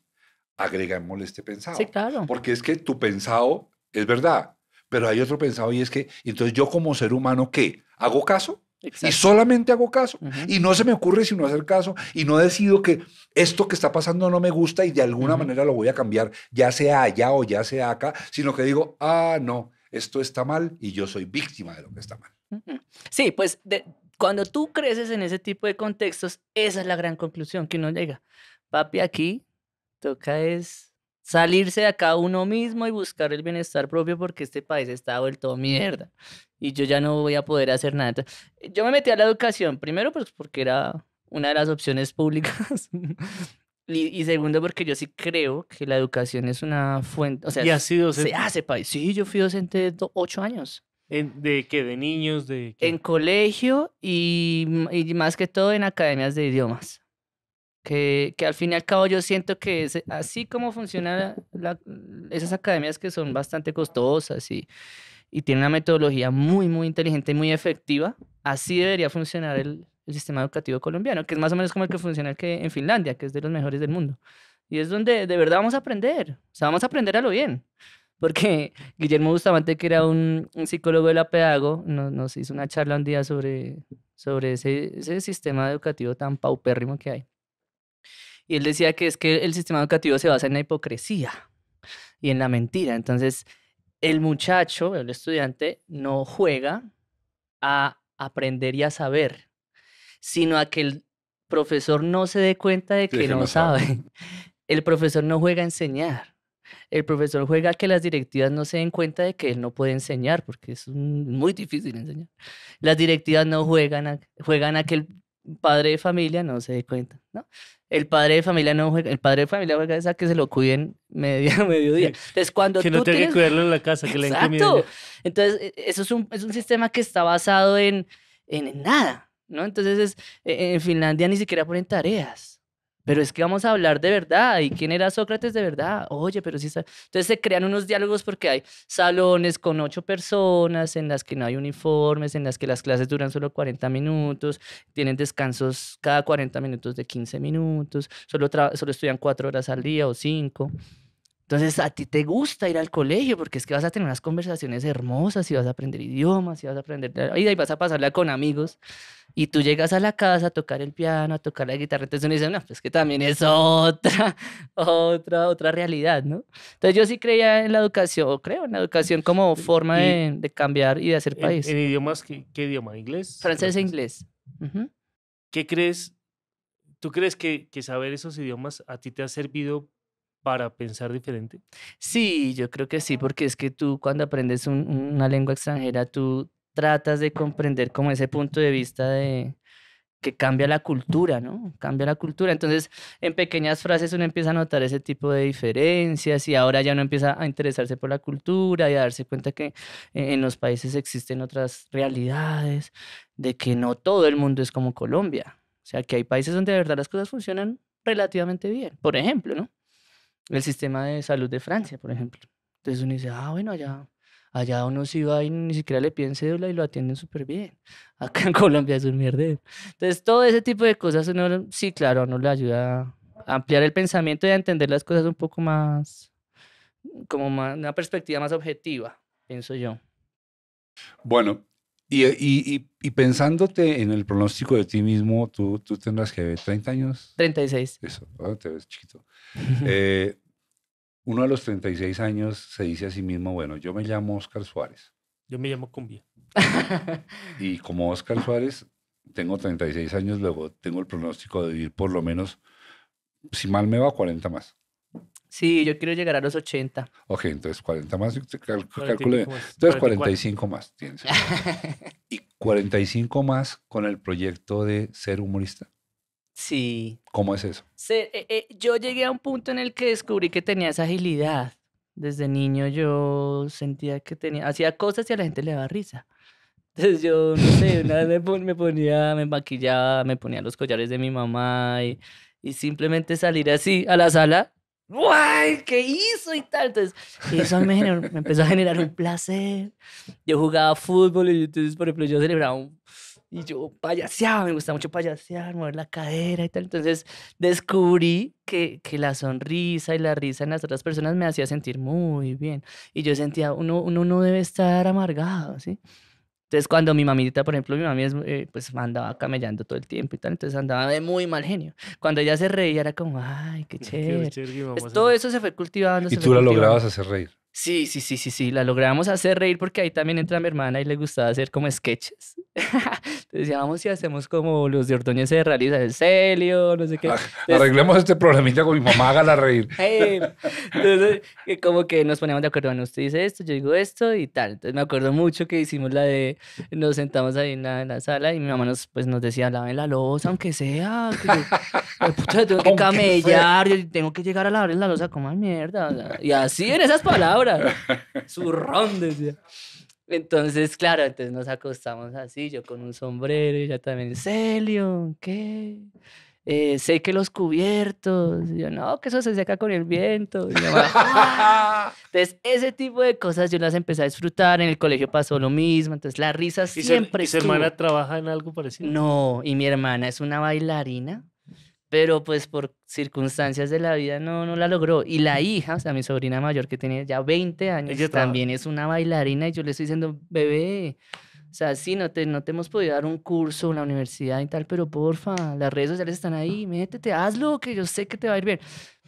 agregámosle este pensado. Porque es que tu pensado es verdad, pero hay otro pensado y es que, entonces yo como ser humano, ¿qué? ¿Hago caso? Y solamente hago caso. Y no se me ocurre si no hacer caso. Y no decido que esto que está pasando no me gusta y de alguna manera lo voy a cambiar, ya sea allá o ya sea acá, sino que digo, ah, no, esto está mal y yo soy víctima de lo que está mal. Sí, pues cuando tú creces en ese tipo de contextos, esa es la gran conclusión que uno llega. Papi, aquí toca es salirse de acá uno mismo y buscar el bienestar propio porque este país está vuelto mierda y yo ya no voy a poder hacer nada. Eh, yo me metí a la educación, primero pues porque era una de las opciones públicas [laughs] y, segundo porque yo sí creo que la educación es una fuente, o sea, ¿Y sido docente? se hace país. Sí, yo fui docente de ocho años. ¿De qué? ¿De niños? De En colegio y, y más que todo en academias de idiomas. Que, que, al fin y al cabo yo siento que es, así como funcionan esas academias que son bastante costosas y, y tienen una metodología muy, muy inteligente y muy efectiva, así debería funcionar el, sistema educativo colombiano, que es más o menos como el que funciona que en Finlandia, que es de los mejores del mundo. Y es donde de verdad vamos a aprender, o sea, vamos a aprender a lo bien. Porque [laughs] Guillermo Bustamante, que era un, psicólogo de la pedago, nos, nos hizo una charla un día sobre, sobre ese sistema educativo tan paupérrimo que hay. Y él decía que es que el sistema educativo se basa en la hipocresía y en la mentira. Entonces, el muchacho, el estudiante, no juega a aprender y a saber, sino a que el profesor no se dé cuenta de que, no, sabe. [laughs] El profesor no juega a enseñar. El profesor juega a que las directivas no se den cuenta de que él no puede enseñar, porque es muy difícil enseñar. Las directivas no juegan a, juegan a que el padre de familia no se dé cuenta. ¿no? el padre de familia no juega, el padre de familia juega esa que se lo cuiden media, [laughs] mediodía. Entonces, cuando que no tenga que cuidarlo en la casa, que Exacto. le Entonces, e, e, eso es un, es un sistema que está basado en, en, en nada, ¿no? Entonces, es, e, en Finlandia ni siquiera ponen tareas pero es que vamos a hablar de verdad. ¿Y quién era Sócrates de verdad? Oye, pero sí. Entonces se crean unos diálogos porque hay salones con ocho personas en las que no hay uniformes, en las que las clases duran solo 40 minutos, tienen descansos cada 40 minutos de 15 minutos, solo, solo estudian cuatro horas al día o cinco. Entonces, a ti te gusta ir al colegio porque es que vas a tener unas conversaciones hermosas y vas a aprender idiomas y vas a aprender ahí vas a pasarla con amigos. Y tú llegas a la casa a tocar el piano, a tocar la guitarra. Entonces uno dice, no, pues que también es otra, [laughs] otra, otra realidad, ¿no? Entonces yo sí creía en la educación, creo en la educación como forma de, cambiar y de hacer país. ¿En, idiomas qué, idioma? ¿Inglés? Francés e inglés. ¿Qué crees? ¿Tú crees que saber esos idiomas a ti te ha servido para pensar diferente? Sí, yo creo que sí, porque es que tú cuando aprendes una lengua extranjera, tú tratas de comprender como ese punto de vista de que cambia la cultura, ¿no? Cambia la cultura. Entonces, en pequeñas frases uno empieza a notar ese tipo de diferencias y ahora ya uno empieza a interesarse por la cultura y a darse cuenta que eh, en los países existen otras realidades, de que no todo el mundo es como Colombia. O sea, que hay países donde de verdad las cosas funcionan relativamente bien, por ejemplo, ¿no? el sistema de salud de Francia, por ejemplo. Entonces uno dice, ah, bueno, allá, allá uno si va y ni siquiera le piden cédula y lo atienden súper bien. [laughs] Acá en Colombia es un mierdero. Entonces todo ese tipo de cosas, sí, claro, uno le ayuda a ampliar el pensamiento y a entender las cosas un poco más, como una perspectiva más objetiva, pienso yo. Bueno, y, pensándote en el pronóstico de ti mismo, tú, tú tendrás que ver 30 años. 36. Eso, te ves chiquito. Eh, uno de los 36 años se dice a sí mismo, bueno, yo me llamo Oscar Suárez. Yo me llamo Cumbia. y como Oscar Suárez, tengo 36 años, luego tengo el pronóstico de vivir por lo menos, si mal me va, 40 más. Sí, yo quiero llegar a los 80. Ok, entonces 40 más, cal, Entonces 45 más tienes. [laughs] ¿Y 45 más con el proyecto de ser humorista? Sí. ¿Cómo es eso? Eh, eh, yo llegué a un punto en el que descubrí que tenía esa agilidad. Desde niño yo sentía que tenía, hacía cosas y a la gente le daba risa. Entonces yo, no sé, una vez me, me ponía, me maquillaba, me ponía los collares de mi mamá y, y simplemente salir así a la sala ¡guay! ¿Qué hizo? Y tal. Entonces, eso me, empezó a generar un placer. Yo jugaba fútbol y entonces, por ejemplo, yo celebraba un, y yo payaseaba, me gustaba mucho payasear, mover la cadera y tal. Entonces descubrí que, que, la sonrisa y la risa en las otras personas me hacía sentir muy bien. Y yo sentía, uno, uno no debe estar amargado, ¿sí? Entonces, cuando mi mamita, por ejemplo, mi mamá eh, pues andaba camellando todo el tiempo y tal, entonces andaba de muy mal genio. Cuando ella se reía era como, ay, qué chévere. Pues todo eso se fue cultivando. ¿Y tú la lograbas hacer reír? Sí, sí, sí, sí, sí, la logramos hacer reír porque ahí también entra mi hermana y le gustaba hacer como sketches. [laughs] Entonces, Decíamos y hacemos como los de Ordóñez se realiza el celio, no sé qué. Ah, arreglemos este problemita con mi mamá, hágala reír. [laughs] Entonces, como que nos poníamos de acuerdo, bueno, usted dice esto, yo digo esto y tal. Entonces me acuerdo mucho que hicimos la de, nos sentamos ahí en la, sala y mi mamá nos, pues, nos decía, laven la losa, aunque sea. Que yo, tengo que camellar, tengo que llegar a lavar la losa, como mierda. y así en esas palabras su Zurrón, decía. Entonces, claro, entonces nos acostamos así, yo con un sombrero y ella también, celion ¿qué? Eh, sé que los cubiertos, yo no, que eso se seca con el viento. Ah". [laughs] entonces, ese tipo de cosas yo las empecé a disfrutar, en el colegio pasó lo mismo, entonces la risa siempre... ¿Y su hermana trabaja en algo parecido? No, y mi hermana es una bailarina pero pues por circunstancias de la vida no, no la logró. Y la hija, o sea, mi sobrina mayor que tiene ya 20 años, también es una bailarina y yo le estoy diciendo, bebé, o sea, sí, no te, no te hemos podido dar un curso en la universidad y tal, pero porfa, las redes sociales están ahí, métete, hazlo, que yo sé que te va a ir bien.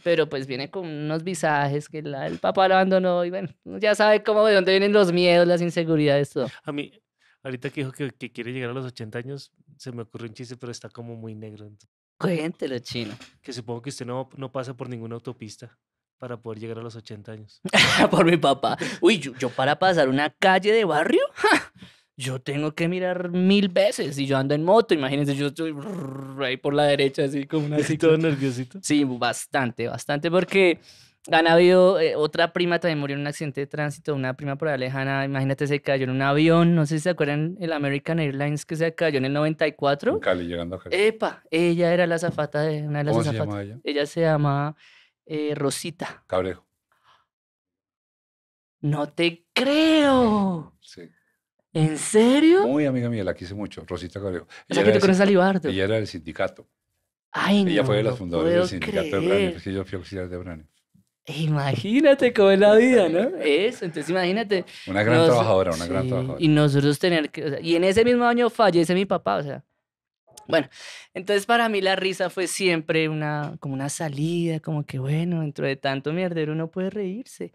Pero pues viene con unos visajes que el papá lo abandonó y bueno, ya sabe cómo, de dónde vienen los miedos, las inseguridades, todo. A mí, ahorita que dijo que, que quiere llegar a los 80 años, se me ocurrió un chiste, pero está como muy negro. Entonces. Cuéntelo, chino. [laughs] Que supongo que usted no, no pasa por ninguna autopista para poder llegar a los 80 años. [laughs] por mi papá. Uy, yo, para pasar una calle de barrio, yo tengo que mirar mil veces. Y yo ando en moto, imagínense, yo estoy ahí por la derecha, así como una. Así [laughs] todo nerviosito? Sí, bastante, bastante, porque han habido, eh, otra prima también murió en un accidente de tránsito, una prima por allá lejana, imagínate, se cayó en un avión, no sé si se acuerdan, el American Airlines que se cayó en el 94. En Cali, llegando a Cali. Epa, ella era la azafata de una de las ¿Cómo Se llamaba ella? ella se llamaba eh, Rosita. Cabrejo. No te creo. Sí. ¿En serio? Muy amiga mía, la quise mucho, Rosita Cabrejo. Ella o sea, que te conoces a Libardo. Ella era del sindicato. Ay, ella fue de las fundadoras del sindicato de Cali. porque yo fui auxiliar de Brani. Imagínate cómo es la vida, ¿no? Eso, entonces imagínate. Una gran trabajadora, una gran trabajadora. Y nosotros tener que. O sea, y en ese mismo año fallece mi papá, o sea. Bueno, entonces para mí la risa fue siempre una, como una salida, como que bueno, dentro de tanto mierdero uno puede reírse.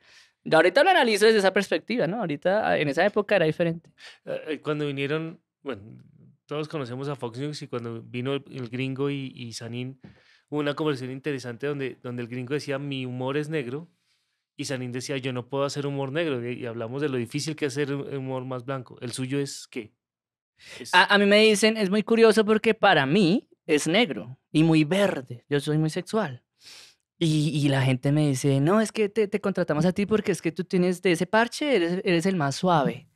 Ahorita lo analizo desde esa perspectiva, ¿no? Ahorita, ah, en esa época era diferente. Eh, eh, cuando vinieron, bueno, todos conocemos a Fox News y cuando vino el, gringo y, y Sanín, una conversación interesante donde, donde el gringo decía, mi humor es negro, y Sanín decía, yo no puedo hacer humor negro, y hablamos de lo difícil que es hacer humor más blanco. ¿El suyo es qué? A, mí me dicen, es muy curioso porque para mí es negro y muy verde, yo soy muy sexual. Y, y, la gente me dice, no, es que te, contratamos a ti porque es que tú tienes de ese parche, eres, eres el más suave.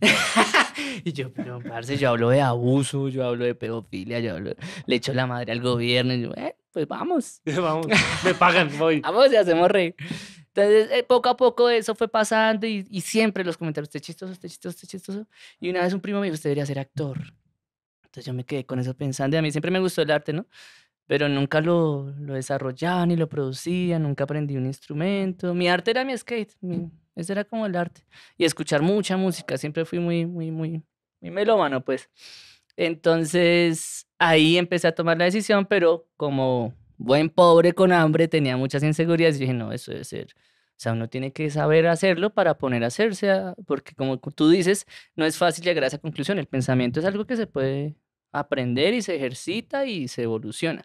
[laughs] [laughs] y yo, pero parce, yo hablo de abuso, yo hablo de pedofilia, yo hablo, le echo la madre al gobierno. Y yo, eh, pues vamos. [laughs] vamos, [laughs] me pagan, voy. vamos y hacemos rey Entonces, eh, poco a poco eso fue pasando y, siempre los comentarios, usted chistoso, usted chistoso, usted chistoso. Y una vez un primo me dijo, usted debería ser actor. Entonces yo me quedé con eso pensando y a mí siempre me gustó el arte, ¿no? Pero nunca lo, lo desarrollaba ni lo producía, nunca aprendí un instrumento. Mi arte era mi skate, ese era como el arte. Y escuchar mucha música. Siempre fui muy, muy, muy, muy melómano, pues. Entonces ahí empecé a tomar la decisión, pero como buen pobre con hambre, tenía muchas inseguridades y dije, no, eso debe ser. O sea, uno tiene que saber hacerlo para poner a hacerse, ah, porque como tú dices, no es fácil llegar a esa conclusión. El pensamiento es algo que se puede aprender y se ejercita y se evoluciona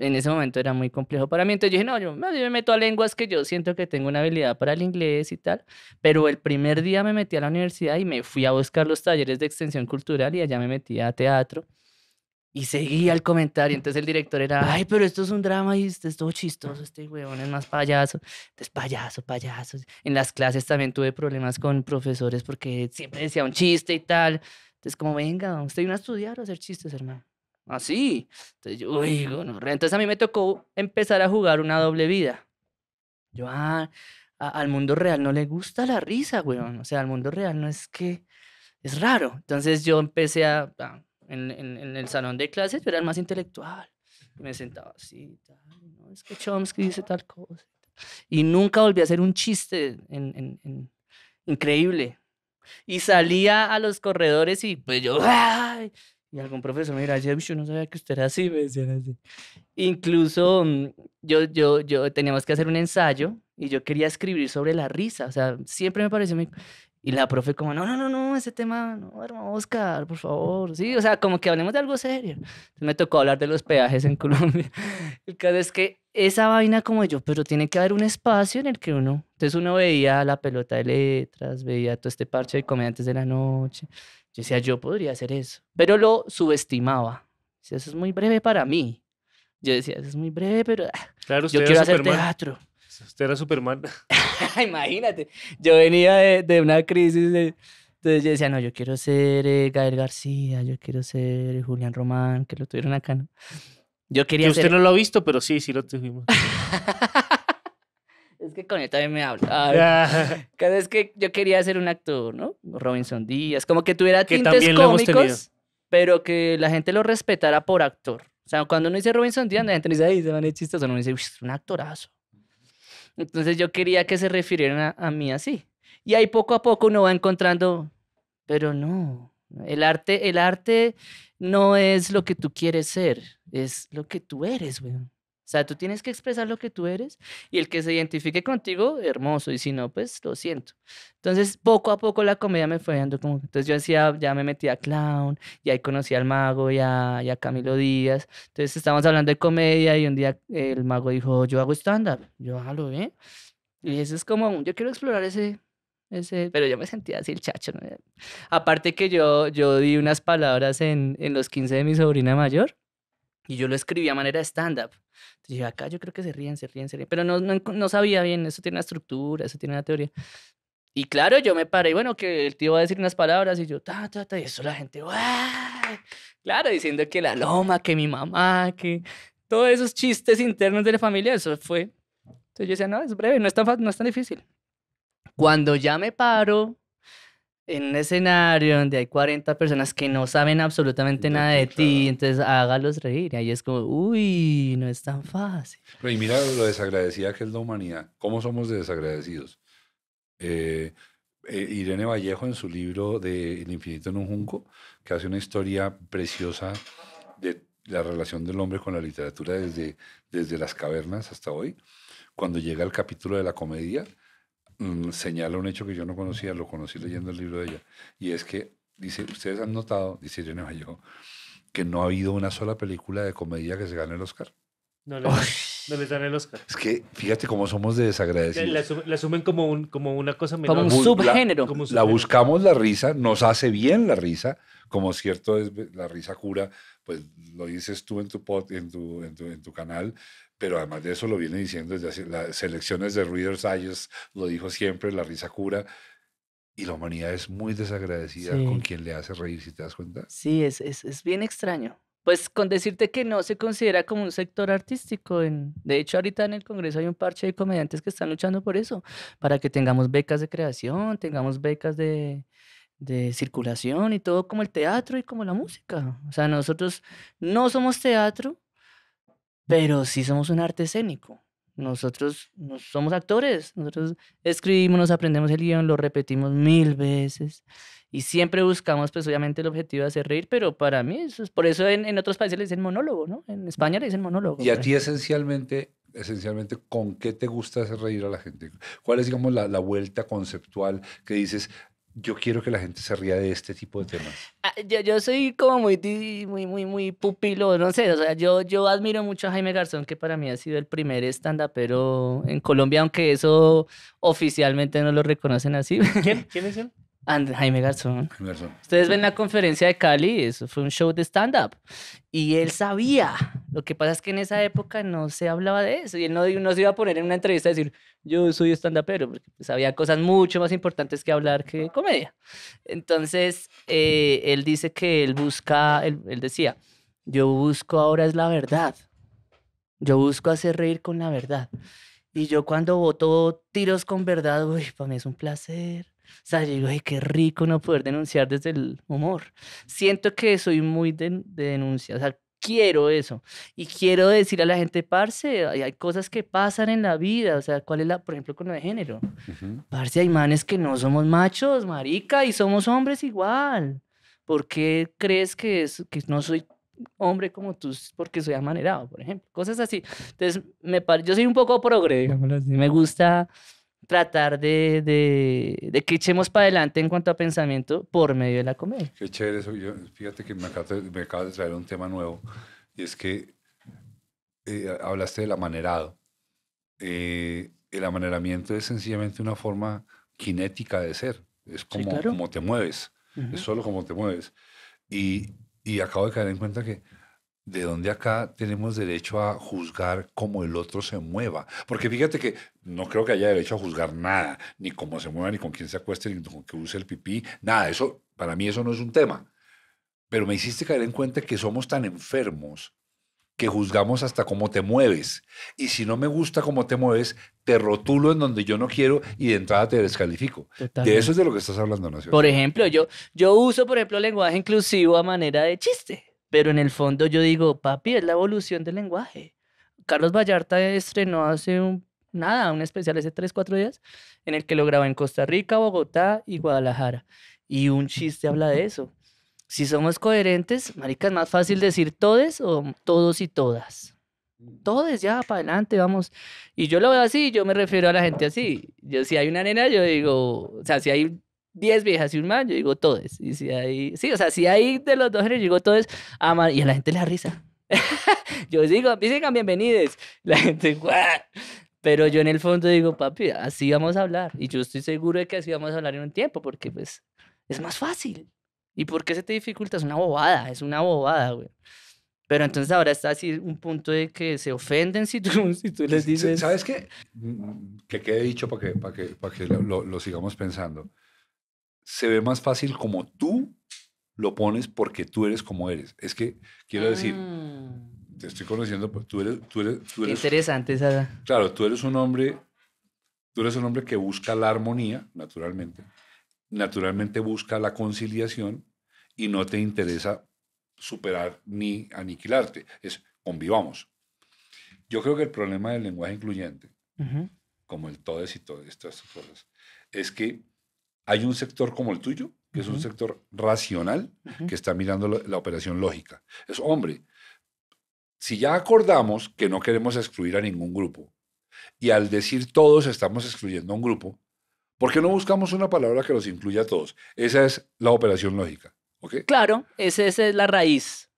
en ese momento era muy complejo para mí. Entonces yo dije, no, yo, me meto a lenguas que yo siento que tengo una habilidad para el inglés y tal. Pero el primer día me metí a la universidad y me fui a buscar los talleres de extensión cultural y allá me metí a teatro. Y seguía el comentario. Entonces el director era, ay, pero esto es un drama y esto es todo chistoso. Este huevón es más payaso. Entonces, payaso, payaso. En las clases también tuve problemas con profesores porque siempre decía un chiste y tal. Entonces, como venga, usted y a estudiar o a hacer chistes, hermano así. ¿Ah, entonces yo, uy, entonces a mí me tocó empezar a jugar una doble vida. Yo, ah, al mundo real no le gusta la risa, weón. O sea, al mundo real no es que es raro. Entonces yo empecé a, en, en, el salón de clases, yo era el más intelectual. Me sentaba así, tal, no, es que Chomsky dice tal cosa. Y nunca volví a hacer un chiste en, increíble. Y salía a los corredores y pues yo, ¡ay! Y algún profesor me dirá, yo no sabía que usted era así, me decían así. Incluso mm, yo, yo, yo teníamos que hacer un ensayo y yo quería escribir sobre la risa. O sea, siempre me pareció... Y la profe como, no, no, no, no, ese tema, no, hermano Oscar, por favor. Sí, o sea, como que hablemos de algo serio. Entonces me tocó hablar de los peajes en [laughs] Colombia. El caso es que esa vaina como yo, pero tiene que haber un espacio en el que uno... Entonces uno veía la pelota de letras, veía todo este parche de comediantes de la noche yo decía, yo podría hacer eso, pero lo subestimaba. eso es muy breve para mí. Yo decía, eso es muy breve, pero ah, claro, yo quiero hacer teatro. Usted era Superman. [laughs] [laughs] Imagínate, yo venía de, una crisis. entonces yo decía, no, yo quiero ser eh, Gael García, yo quiero ser eh, Julián Román, que lo tuvieron acá, ¿no? Yo quería que usted no lo ha visto, pero sí, sí lo tuvimos. [laughs] Es que con él también me habla. [laughs] [laughs] Cada vez que yo quería ser un actor, ¿no? Robinson Díaz, como que tuviera tintes cómicos, pero que la gente lo respetara por actor. O sea, cuando uno dice Robinson Díaz, la gente dice, ay, se van a chistes, uno dice, es un actorazo. Entonces yo quería que se refirieran a, mí así. Y ahí poco a poco uno va encontrando, pero no, el arte, el arte no es lo que tú quieres ser, es lo que tú eres, weón. O sea, tú tienes que expresar lo que tú eres y el que se identifique contigo, hermoso, y si no, pues lo siento. Entonces, poco a poco la comedia me fue dando como... Entonces yo hacía, ya me metí a clown, y ahí conocí al mago y a, Camilo Díaz. Entonces estábamos hablando de comedia y un día el mago dijo, yo hago stand-up, yo hágalo, ah, ¿eh? Y eso es como, yo quiero explorar ese, ese, pero yo me sentía así el chacho. Aparte que yo, yo di unas palabras en, en los 15 de mi sobrina mayor y yo lo escribí a manera de stand-up. Dije, acá yo creo que se ríen, se ríen, se ríen. Pero no, no, sabía bien, eso tiene una estructura, eso tiene una teoría. Y claro, yo me paré, bueno, que el tío va a decir unas palabras y yo, ta, ta, ta, y eso la gente, ¡Uah! Claro, diciendo que la loma, que mi mamá, que todos esos chistes internos de la familia, eso fue. Entonces yo decía, no, es breve, no es tan, no es tan difícil. Cuando ya me paro en un escenario donde hay 40 personas que no saben absolutamente nada de ti, entonces hágalos reír. Y ahí es como, uy, no es tan fácil. Pero y mira lo desagradecida que es la humanidad. ¿Cómo somos desagradecidos? Eh, eh, Irene Vallejo en su libro de El infinito en un junco, que hace una historia preciosa de la relación del hombre con la literatura desde, desde las cavernas hasta hoy, cuando llega el capítulo de la comedia, Mm, señala un hecho que yo no conocía, lo conocí leyendo el libro de ella, y es que, dice, ustedes han notado, dice Irene Vallejo que no ha habido una sola película de comedia que se gane el Oscar. No les dan el Oscar. Es que fíjate cómo somos de desagradecidos. La, la, asumen como, un, como una cosa menor. Como La, como un subgénero. la buscamos la risa, nos hace bien la risa, como cierto es la risa cura pues lo dices tú en tu, pod, en, tu, en, tu, en tu, canal, pero además de eso lo viene diciendo desde las selecciones de Reader's Eyes, lo dijo siempre, la risa cura. Y la humanidad es muy desagradecida con quien le hace reír, si te das cuenta. Sí, es, es, es bien extraño pues con decirte que no se considera como un sector artístico. En, de hecho, ahorita en el Congreso hay un parche de comediantes que están luchando por eso, para que tengamos becas de creación, tengamos becas de, de circulación y todo como el teatro y como la música. O sea, nosotros no somos teatro, pero sí somos un arte escénico. Nosotros no somos actores, nosotros escribimos, nos aprendemos el guión, lo repetimos mil veces y siempre buscamos, pues obviamente el objetivo de hacer reír, pero para mí, eso es, por eso en, en otros países le dicen monólogo, ¿no? En España le dicen monólogo. Y a ti esencialmente, esencialmente con qué te gusta hacer reír a la gente. ¿Cuál es, digamos, la, la, vuelta conceptual que dices, yo quiero que la gente se ría de este tipo de temas. Ah, yo, yo soy como muy, muy, muy, muy pupilo, no sé, o sea, yo, yo admiro mucho a Jaime Garzón, que para mí ha sido el primer stand pero en Colombia, aunque eso oficialmente no lo reconocen así. ¿Quién, ¿Quién es él? Jaime Garzón. Ustedes ven la conferencia de Cali, eso fue un show de stand-up. Y él sabía. Lo que pasa es que en esa época no se hablaba de eso. Y él no, se iba a poner en una entrevista a decir, yo soy stand up Sabía pues, cosas mucho más importantes que hablar que comedia. Entonces, eh, él dice que él busca, él, decía, yo busco ahora es la verdad. Yo busco hacer reír con la verdad. Y yo cuando voto tiros con verdad, uy, para mí es un placer sea, yo digo, ay, qué rico no poder denunciar desde el humor. Siento que soy muy de, de denuncia, o sea, quiero eso. Y quiero decir a la gente, parce, hay, hay, cosas que pasan en la vida. O sea, ¿cuál es la, por ejemplo, con lo de género? Parce, hay manes que no somos machos, marica, y somos hombres igual. ¿Por qué crees que, es, que no soy hombre como tú porque soy amanerado, por ejemplo? Cosas así. Entonces, me yo soy un poco progre, Me gusta tratar de, de, que echemos para adelante en cuanto a pensamiento por medio de la comedia. Qué chévere eso. fíjate que me acabas, de, de traer un tema nuevo y es que eh, hablaste del amanerado. Eh, el amaneramiento es sencillamente una forma kinética de ser. Es como, como te mueves. Es solo como te mueves. Y, y acabo de caer en cuenta que ¿De dónde acá tenemos derecho a juzgar cómo el otro se mueva? Porque fíjate que no creo que haya derecho a juzgar nada, ni cómo se mueva, ni con quién se acueste, ni con qué use el pipí, nada. Eso, para mí, eso no es un tema. Pero me hiciste caer en cuenta que somos tan enfermos que juzgamos hasta cómo te mueves. Y si no me gusta cómo te mueves, te rotulo en donde yo no quiero y de entrada te descalifico. De eso es de lo que estás hablando, Nación. Por ejemplo, yo, yo uso, por ejemplo, lenguaje inclusivo a manera de chiste. Pero en el fondo yo digo, papi, es la evolución del lenguaje. Carlos Vallarta estrenó hace un, nada, un especial hace tres, cuatro días, en el que lo grabó en Costa Rica, Bogotá y Guadalajara. Y un chiste habla de eso. Si somos coherentes, marica, es más fácil decir todes o todos y todas. Todes, ya, para adelante, vamos. Y yo lo veo así, yo me refiero a la gente así. Yo, si hay una nena, yo digo, o sea, si hay Diez viejas y un man, yo digo todos Y si hay, sí, o sea, si hay de los dos géneros, yo digo todos ah, y a la gente le da risa. [laughs] yo digo, dicen bienvenidos. La gente, ¡guau! Pero yo en el fondo digo, papi, así vamos a hablar. Y yo estoy seguro de que así vamos a hablar en un tiempo, porque pues es más fácil. ¿Y por qué se te dificulta? Es una bobada, es una bobada, güey. Pero entonces ahora está así un punto de que se ofenden si tú, [laughs] si tú les dices... ¿Sabes qué? Mm, mm, que quede dicho para que, para que, para que lo, lo, sigamos pensando se ve más fácil como tú lo pones porque tú eres como eres. Es que quiero decir, mm. te estoy conociendo, pues tú eres, tú eres, interesante esa. Claro, tú eres un hombre, tú eres un hombre que busca la armonía, naturalmente, naturalmente busca la conciliación y no te interesa superar ni aniquilarte. Es convivamos. Yo creo que el problema del lenguaje incluyente, como el todes y todas estas cosas, es que hay un sector como el tuyo, que es un sector racional, que está mirando la, operación lógica. Es, hombre, si ya acordamos que no queremos excluir a ningún grupo, y al decir todos estamos excluyendo a un grupo, ¿por qué no buscamos una palabra que los incluya a todos? Esa es la operación lógica. Claro, esa, es la raíz.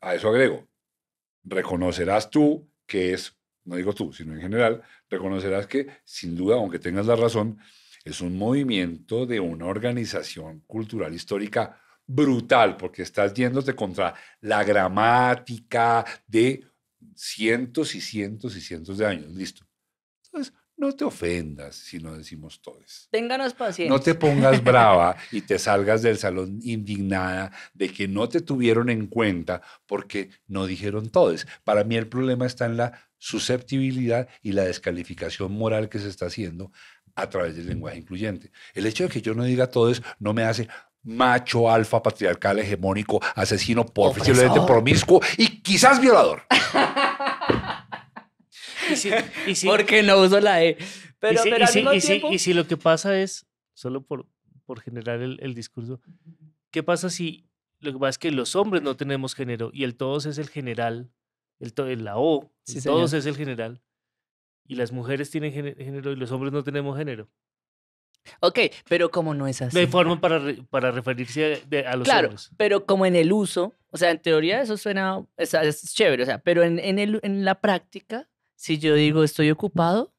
a eso agrego, reconocerás tú que es, no digo tú, sino en general, reconocerás que sin duda, aunque tengas la razón, es un movimiento de una organización cultural histórica brutal, porque estás yéndote contra la gramática de cientos y cientos y cientos de años. Listo. Entonces, no te ofendas si no decimos todos. Ténganos paciencia. No te pongas [laughs] brava y te salgas del salón indignada de que no te tuvieron en cuenta porque no dijeron todos. Para mí el problema está en la susceptibilidad y la descalificación moral que se está haciendo a través del lenguaje incluyente. El hecho de que yo no diga todo no me hace macho, alfa, patriarcal, hegemónico, asesino, posiblemente promiscuo y quizás violador. [laughs] Porque no uso la E. Pero, y si, lo que pasa es, solo por, por generar el, el discurso, ¿qué pasa si lo que pasa es que los hombres no tenemos género y el todos es el general, el la O, el todos es el general? y las mujeres tienen género y los hombres no tenemos género. Ok, pero como no es así. hay forma para, para referirse a, de, a los claro, pero como en el uso, o sea, en teoría eso suena, es, es chévere, o sea, pero en, en, el, en la práctica, si yo digo estoy ocupado,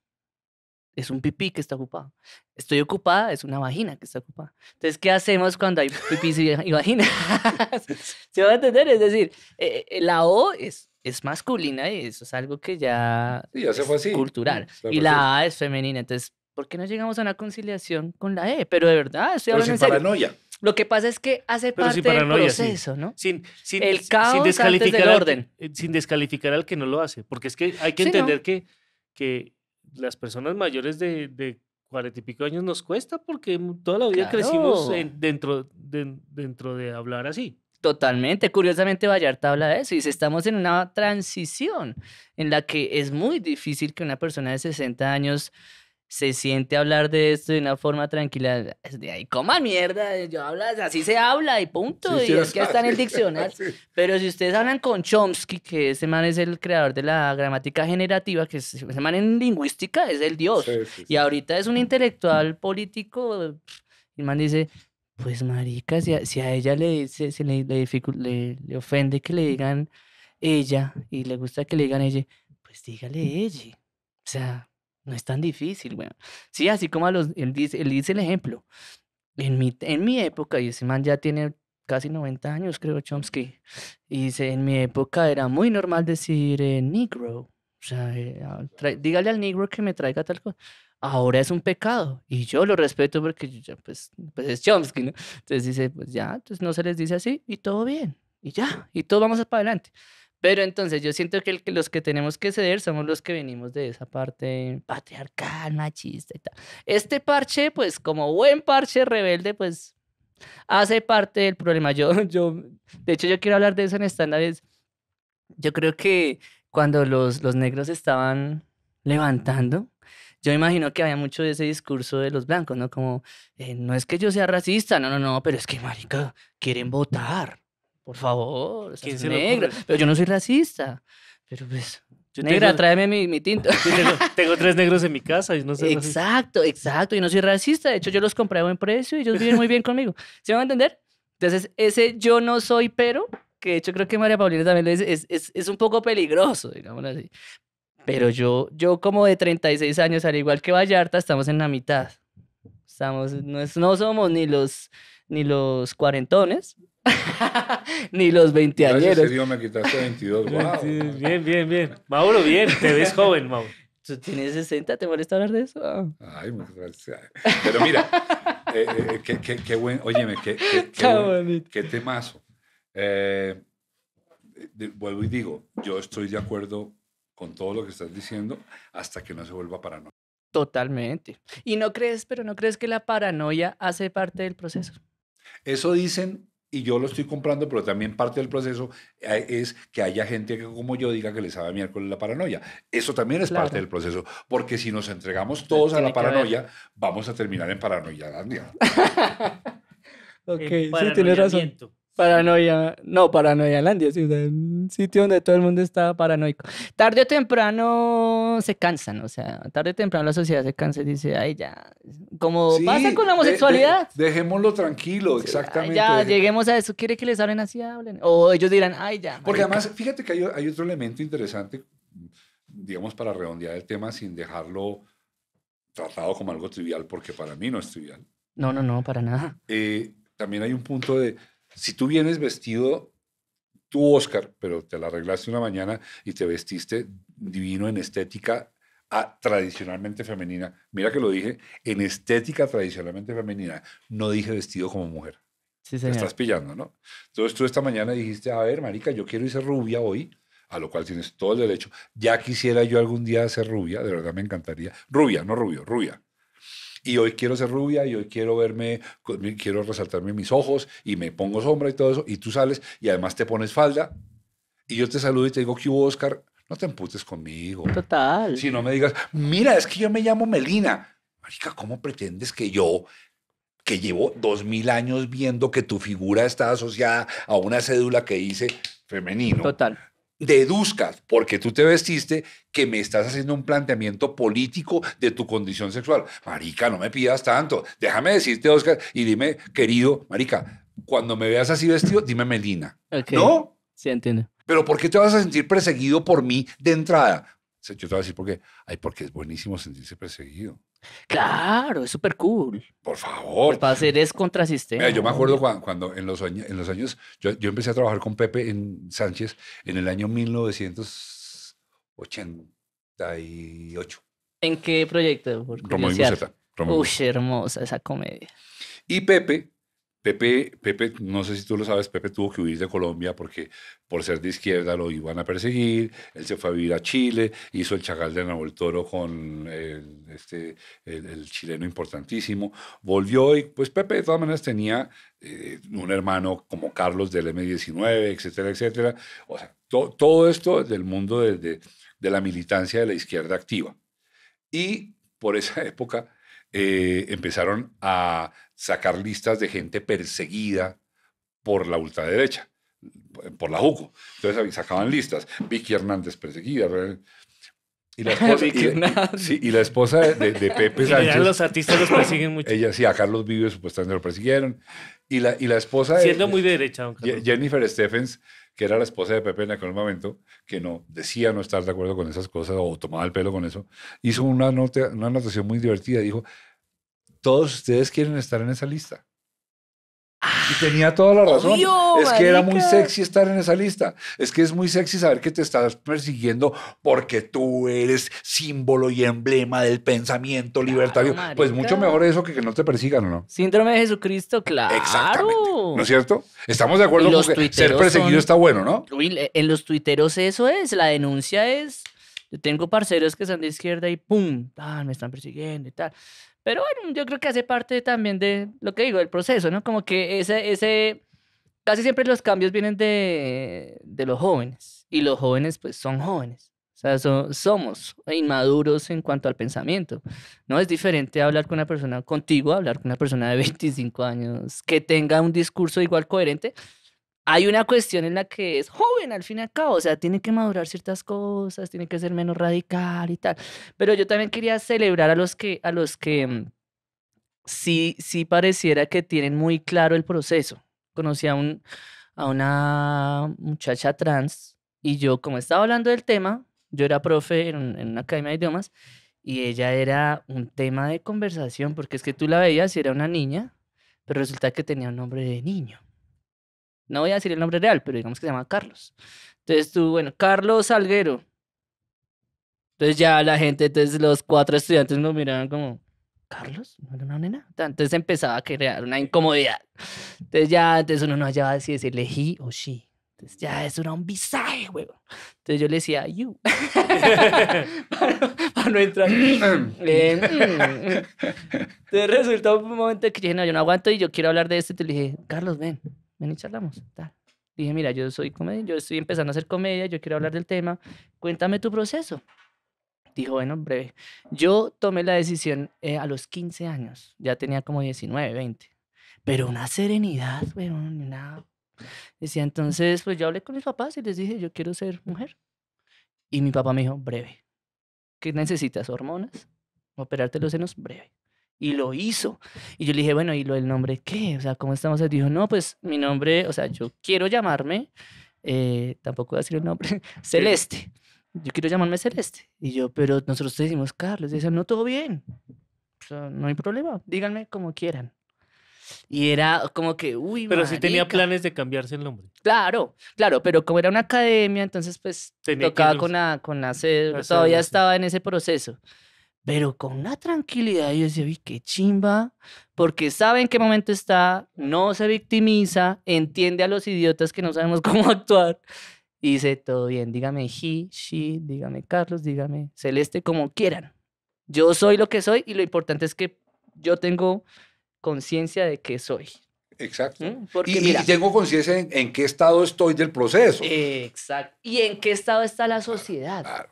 es un pipí que está ocupado. Estoy ocupada, es una vagina que está ocupada. Entonces, ¿qué hacemos cuando hay pipí y vagina? [laughs] [laughs] ¿Se va a entender? Es decir, eh, eh, la O es es masculina y eso es algo que ya, es cultural. y la A es femenina, entonces, ¿por qué no llegamos a una conciliación con la E? Pero de verdad, estoy hablando Pero sin paranoia. Lo que pasa es que hace Pero parte del ¿no? Sin, sin, El sin descalificar orden. sin descalificar al que no lo hace. Porque es que hay que entender que, que las personas mayores de, de y pico años nos cuesta porque toda la vida crecimos dentro, dentro de hablar así. Totalmente. Curiosamente, Vallarta habla de eso y dice, estamos en una transición en la que es muy difícil que una persona de 60 años se siente hablar de esto de una forma tranquila. De ahí, coma mierda, yo hablas, así se habla y punto. y es que están en el [laughs] diccionario. Pero si ustedes hablan con Chomsky, que ese man es el creador de la gramática generativa, que ese man en lingüística es el dios. y ahorita es un intelectual político. Y el man dice, pues marica, si a, ella le, se, se le, le, le, ofende que le digan ella y le gusta que le digan ella, pues dígale ella. O sea, no es tan difícil, bueno. Sí, así como a los, él dice, él dice el ejemplo. En mi, en mi época, y ese man ya tiene casi 90 años, creo, Chomsky, y dice, en mi época era muy normal decir eh, negro. O sea, eh, ah, dígale al negro que me traiga tal cosa ahora es un pecado. Y yo lo respeto porque pues, pues es Chomsky, Entonces dice, pues ya, entonces no se les dice así y todo bien, y ya, y todos vamos para adelante. Pero entonces yo siento que, los que tenemos que ceder somos los que venimos de esa parte patriarcal, machista y tal. Este parche, pues como buen parche rebelde, pues hace parte del problema. Yo, [laughs] yo, de hecho, yo quiero hablar de eso en estándares. Yo creo que cuando los, los negros estaban levantando, yo imagino que había mucho de ese discurso de los blancos, ¿no? Como, eh, no es que yo sea racista, no, no, no, pero es que, marica, quieren votar, por favor, se negra, pero yo no soy racista, pero pues... negra, tráeme mi, tinta. [laughs] tinto. Tengo, tres negros en mi casa y no sé Exacto, exacto. Yo no soy racista. De hecho, yo los compré a buen precio y ellos viven muy bien conmigo. ¿Se van a entender? Entonces, ese yo no soy, pero, que de hecho creo que María Paulina también lo dice, es, es, es un poco peligroso, digámoslo así. Pero yo, yo como de 36 años, al igual que Vallarta, estamos en la mitad. Estamos, no, somos ni los, ni los cuarentones, [laughs] ni los veinteañeros. Gracias, me quitaste 22. bien, bien, bien. Mauro, bien. Te ves joven, Mauro. ¿Tú tienes 60? ¿Te molesta hablar de eso? Ay, muchas gracias. Pero mira, eh, eh qué, qué, buen, óyeme, qué, qué, qué temazo. Eh, vuelvo y digo, yo estoy de acuerdo con todo lo que estás diciendo hasta que no se vuelva paranoia. Totalmente. ¿Y no crees, pero no crees que la paranoia hace parte del proceso? Eso dicen y yo lo estoy comprando, pero también parte del proceso eh, es que haya gente que como yo diga que le sabe miércoles la paranoia. Eso también es parte del proceso, porque si nos entregamos pues todos a la paranoia, vamos a terminar en paranoia. [laughs] [laughs] ok, sí, tienes razón. Paranoia, no, paranoia Landia, sí, un sitio donde todo el mundo está paranoico. Tarde o temprano se cansan, o sea, tarde o temprano la sociedad se cansa y dice, ay, ya, como pasa con la homosexualidad. dejémoslo tranquilo, exactamente. ya, lleguemos a eso, quiere que les hablen así, hablen. O ellos dirán, ay, ya. Porque además, fíjate que hay, otro elemento interesante, digamos, para redondear el tema sin dejarlo tratado como algo trivial, porque para mí no es trivial. No, no, no, para nada. Eh, también hay un punto de si tú vienes vestido, tú Oscar, pero te la arreglaste una mañana y te vestiste divino en estética ah, tradicionalmente femenina. Mira que lo dije, en estética tradicionalmente femenina. No dije vestido como mujer. Sí, Te estás pillando, ¿no? Entonces tú esta mañana dijiste, a ver, marica, yo quiero irse rubia hoy, a lo cual tienes todo el derecho. Ya quisiera yo algún día ser rubia, de verdad me encantaría. Rubia, no rubio, rubia y hoy quiero ser rubia y hoy quiero verme, quiero resaltarme mis ojos y me pongo sombra y todo eso, y tú sales y además te pones falda y yo te saludo y te digo, ¿qué hubo, Oscar? No te emputes conmigo. Total. Si no me digas, mira, es que yo me llamo Melina. Marica, ¿cómo pretendes que yo, que llevo dos mil años viendo que tu figura está asociada a una cédula que hice femenino? Total deduzcas, porque tú te vestiste, que me estás haciendo un planteamiento político de tu condición sexual. Marica, no me pidas tanto. Déjame decirte, Oscar, y dime, querido, Marica, cuando me veas así vestido, dime Melina. ¿No? Sí, entiende Pero ¿por qué te vas a sentir perseguido por mí de entrada? Yo te voy a decir por qué. Ay, porque es buenísimo sentirse perseguido. Claro, es súper cool. Por favor. para hacer es contrasistema. yo me acuerdo cuando, en, los años, yo, empecé a trabajar con Pepe en Sánchez en el año 1988. ¿En qué proyecto? Romo y Museta. Uy, hermosa esa comedia. Y Pepe Pepe, no sé si tú lo sabes, Pepe tuvo que huir de Colombia porque por ser de izquierda lo iban a perseguir, él se fue a vivir a Chile, hizo el chacal de Nahuel Toro con el, este, el, chileno importantísimo, volvió y pues Pepe de todas maneras tenía eh, un hermano como Carlos del M19, etcétera, etcétera. O sea, todo esto del mundo de, la militancia de la izquierda activa. Y por esa [laughs] época eh, empezaron a sacar listas de gente perseguida por la ultraderecha, por la JUCO. Entonces sacaban listas. Vicky Hernández perseguida. Y la esposa, y, la esposa de, Pepe Sánchez. los artistas los persiguen mucho. Ella sí, a Carlos Vives supuestamente lo persiguieron. Y la, y la esposa. Siendo muy derecha, Jennifer Stephens, que era la esposa de Pepe en aquel momento, que no decía no estar de acuerdo con esas cosas o tomaba el pelo con eso, hizo una, nota, una anotación muy divertida. Dijo: todos ustedes quieren estar en esa lista. Y ah, tenía toda la razón. es que era muy sexy estar en esa lista. Es que es muy sexy saber que te estás persiguiendo porque tú eres símbolo y emblema del pensamiento libertario. pues mucho mejor eso que que no te persigan, ¿no? Síndrome de Jesucristo, claro. Exactamente. ¿No es cierto? Estamos de acuerdo con que ser perseguido está bueno, ¿no? En los tuiteros eso es. La denuncia es. Yo tengo parceros que están de izquierda y pum, ah, me están persiguiendo y tal. Pero bueno, yo creo que hace parte también de lo que digo, del proceso, ¿no? Como que ese, ese, casi siempre los cambios vienen de, de los jóvenes y los jóvenes pues son jóvenes. O sea, somos inmaduros en cuanto al pensamiento. No es diferente hablar con una persona contigo, hablar con una persona de 25 años que tenga un discurso igual coherente hay una cuestión en la que es joven al fin y al cabo, o sea, tiene que madurar ciertas cosas, tiene que ser menos radical y tal. Pero yo también quería celebrar a los que, a los que mm, sí, sí pareciera que tienen muy claro el proceso. Conocí a, un, a una muchacha trans y yo, como estaba hablando del tema, yo era profe en, en una academia de idiomas y ella era un tema de conversación, porque es que tú la veías y era una niña, pero resulta que tenía un nombre de niño. No voy a decir el nombre real, pero digamos que se llama Carlos. Entonces tú, bueno, Carlos Salguero. Entonces ya la gente, entonces los cuatro estudiantes nos miraban como, ¿Carlos? ¿No era una nena? Entonces empezaba a crear una incomodidad. Entonces ya, entonces uno no hallaba si decirle he o she. Entonces ya eso era un visaje, güey. Entonces yo le decía you. [laughs] para, no entrar. Mm, mm. entonces resultó un momento que dije, no, yo no aguanto y yo quiero hablar de esto. Y te dije, Carlos, ven ven y charlamos, tal. Dije, mira, yo soy comedia, yo estoy empezando a hacer comedia, yo quiero hablar del tema, cuéntame tu proceso. Dijo, bueno, breve. Yo tomé la decisión eh, a los 15 años, ya tenía como 19, 20, pero una serenidad, bueno, nada. Decía, entonces, pues yo hablé con mis papás y les dije, yo quiero ser mujer. Y mi papá me dijo, breve. ¿Qué necesitas? ¿Hormonas? ¿Operarte los senos? Breve y lo hizo. Y yo le dije, bueno, ¿y lo del nombre qué? O sea, ¿cómo estamos? Él dijo, no, pues mi nombre, o sea, yo quiero llamarme, eh, tampoco voy a decir el nombre, [laughs] Celeste. Yo quiero llamarme Celeste. Y yo, pero nosotros decimos Carlos. Y dice, no, todo bien. O sea, no hay problema. Díganme como quieran. Y era como que, uy, Pero si sí tenía planes de cambiarse el nombre. Claro, claro, pero como era una academia, entonces pues tenía tocaba con la, con la todavía estaba en ese proceso pero con una tranquilidad. Yo decía, vi qué chimba, porque sabe en qué momento está, no se victimiza, entiende a los idiotas que no sabemos [laughs] cómo actuar. Y dice, todo bien, dígame he, she, dígame Carlos, dígame Celeste, como quieran. Yo soy lo que soy y lo importante es que yo tengo conciencia de que soy. Exacto. ¿Mm? y, tengo conciencia en, qué estado estoy del proceso. Exacto. Y en qué estado está la sociedad.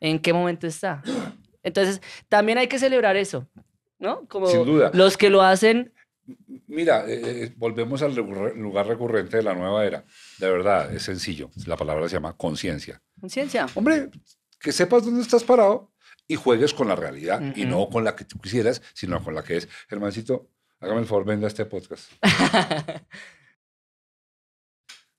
En qué momento está. Entonces, también hay que celebrar eso, ¿no? Como Sin duda. Los que lo hacen. Mira, eh, eh, volvemos al lugar recurrente de la nueva era. De verdad, es sencillo. La palabra se llama conciencia. Conciencia. Hombre, que sepas dónde estás parado y juegues con la realidad y no con la que tú quisieras, sino con la que es. Hermancito, hágame el favor, venga este podcast.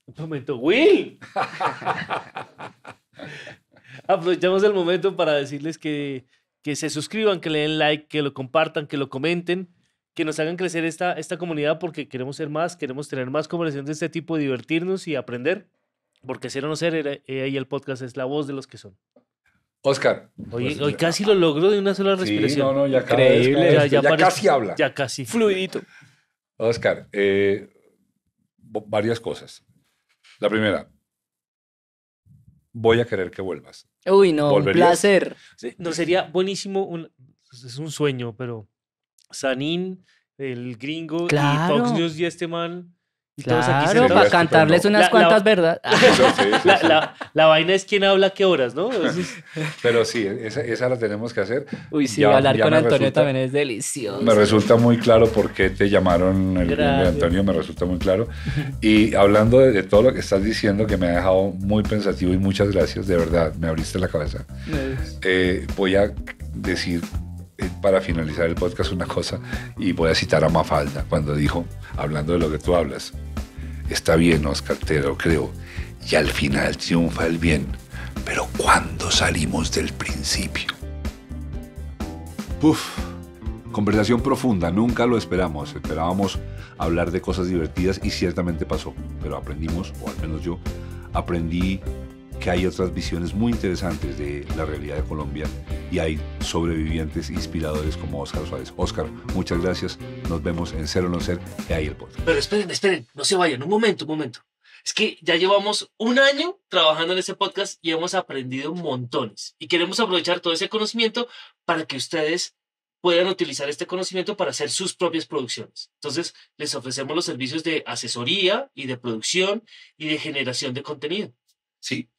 Un momento, Will. [laughs] [laughs] aprovechamos el momento para decirles que, que se suscriban, que le den like, que lo compartan, que lo comenten, que nos hagan crecer esta, esta comunidad porque queremos ser más, queremos tener más conversación de este tipo, divertirnos y aprender. Porque ser o no ser, eh, eh, ahí el podcast es la voz de los que son. Oscar. Hoy, pues, casi lo logro de una sola respiración. no, no, ya Increíble. ya, casi habla. Ya casi. Fluidito. Oscar, eh, varias cosas. La primera, voy a querer que vuelvas. Uy, no, un placer. No sería buenísimo, pues, es un sueño, pero Sanín, el gringo, y Fox News y este man claro, para cantarles unas cuantas verdades. la, la, vaina es quién habla qué horas, ¿no? Pero sí, esa, esa, la tenemos que hacer. Uy, sí, hablar con Antonio también es delicioso. Me resulta muy claro por qué te llamaron el Antonio, me resulta muy claro. Y hablando de, todo lo que estás diciendo, que me ha dejado muy pensativo y muchas gracias, de verdad, me abriste la cabeza. Eh, voy a decir eh, para finalizar el podcast una cosa y voy a citar a Mafalda cuando dijo, hablando de lo que tú hablas, está bien Oscar, te creo, y al final triunfa el bien, pero cuando salimos del principio. Uf, conversación profunda, nunca lo esperamos, esperábamos hablar de cosas divertidas y ciertamente pasó, pero aprendimos, o al menos yo, aprendí que hay otras visiones muy interesantes de la realidad de Colombia y hay sobrevivientes inspiradores como Oscar Suárez. Oscar, muchas gracias. Nos vemos en Cero No Ser y ahí el podcast. Pero esperen, esperen, no se vayan. Un momento, un momento. Es que ya llevamos un año trabajando en ese podcast y hemos aprendido montones. Y queremos aprovechar todo ese conocimiento para que ustedes puedan utilizar este conocimiento para hacer sus propias producciones. Entonces, les ofrecemos los servicios de asesoría y de producción y de generación de contenido. Sí,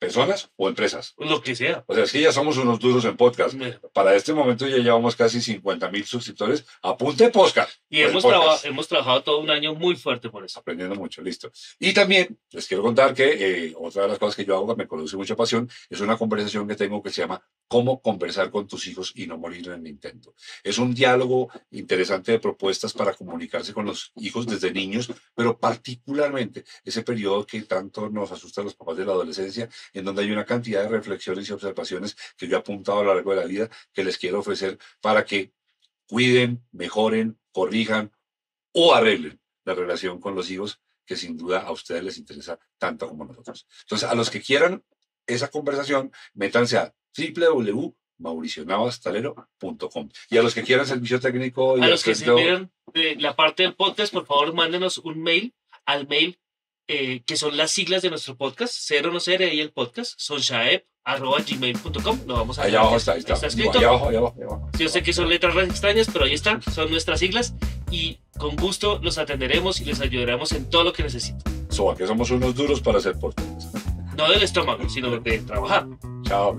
personas o empresas. Lo que sea. O sea, es que ya somos unos duros en podcast. Para este momento ya llevamos casi 50 mil suscriptores. Apunte podcast. Y hemos, hemos trabajado todo un año muy fuerte por eso. Aprendiendo mucho, listo. Y también les quiero contar que eh, otra de las cosas que yo hago que me produce mucha pasión es una conversación que tengo que se llama cómo conversar con tus hijos y no morir en el intento. Es un diálogo interesante de propuestas para comunicarse con los hijos desde niños, pero particularmente ese periodo que tanto nos asusta a los papás de la adolescencia, en donde hay una cantidad de reflexiones y observaciones que yo he apuntado a lo largo de la vida que les quiero ofrecer para que cuiden, mejoren, corrijan o arreglen la relación con los hijos que sin duda a ustedes les interesa tanto como a nosotros. Entonces, a los que quieran esa conversación, métanse a www.mauricionavastalero.com. Y a los que quieran servicio técnico y a los que se la parte del podcast, por favor, mándenos un mail al mail eh, que son las siglas de nuestro podcast, cero no cero y el podcast, son arroba gmail.com. Lo vamos a Allá abajo está, está. escrito. Allá abajo, allá abajo, yo sé que son letras extrañas, pero ahí están, son nuestras siglas y con gusto los atenderemos y les ayudaremos en todo lo que necesiten. Soba, que somos unos duros para hacer podcasts no del estómago, sino de trabajar. Chao,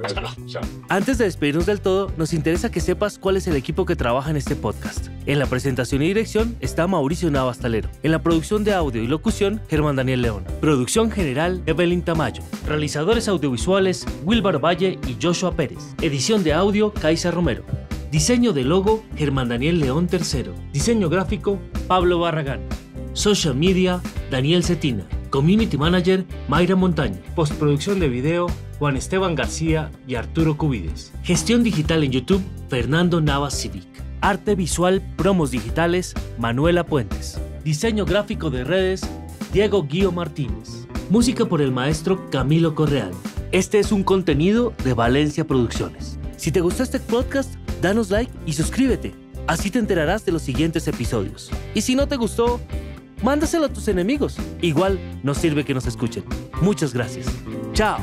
chao. Antes de despedirnos del todo, nos interesa que sepas cuál es el equipo que trabaja en este podcast. En la presentación y dirección está Mauricio Navastalero En la producción de audio y locución, Germán Daniel León. Producción general, Evelyn Tamayo. Realizadores audiovisuales, Wilbar Valle y Joshua Pérez. Edición de audio, Caiza Romero. Diseño de logo, Germán Daniel León III. Diseño gráfico, Pablo Barragán. Social media, Daniel Cetina. Community Manager Mayra Montaña. Postproducción de Video Juan Esteban García y Arturo Cubides, Gestión Digital en YouTube Fernando Navas Civic, Arte Visual Promos Digitales Manuela Puentes, Diseño Gráfico de Redes Diego Guío Martínez, Música por el maestro Camilo Correal. Este es un contenido de Valencia Producciones. Si te gustó este podcast, danos like y suscríbete. Así te enterarás de los siguientes episodios. Y si no te gustó, mándaselo a tus enemigos. Igual nos sirve que nos escuchen. Muchas gracias. Chao.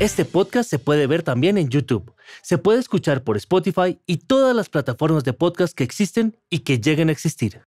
Este podcast se puede ver también en YouTube. Se puede escuchar por Spotify y todas las plataformas de podcast que existen y que lleguen a existir.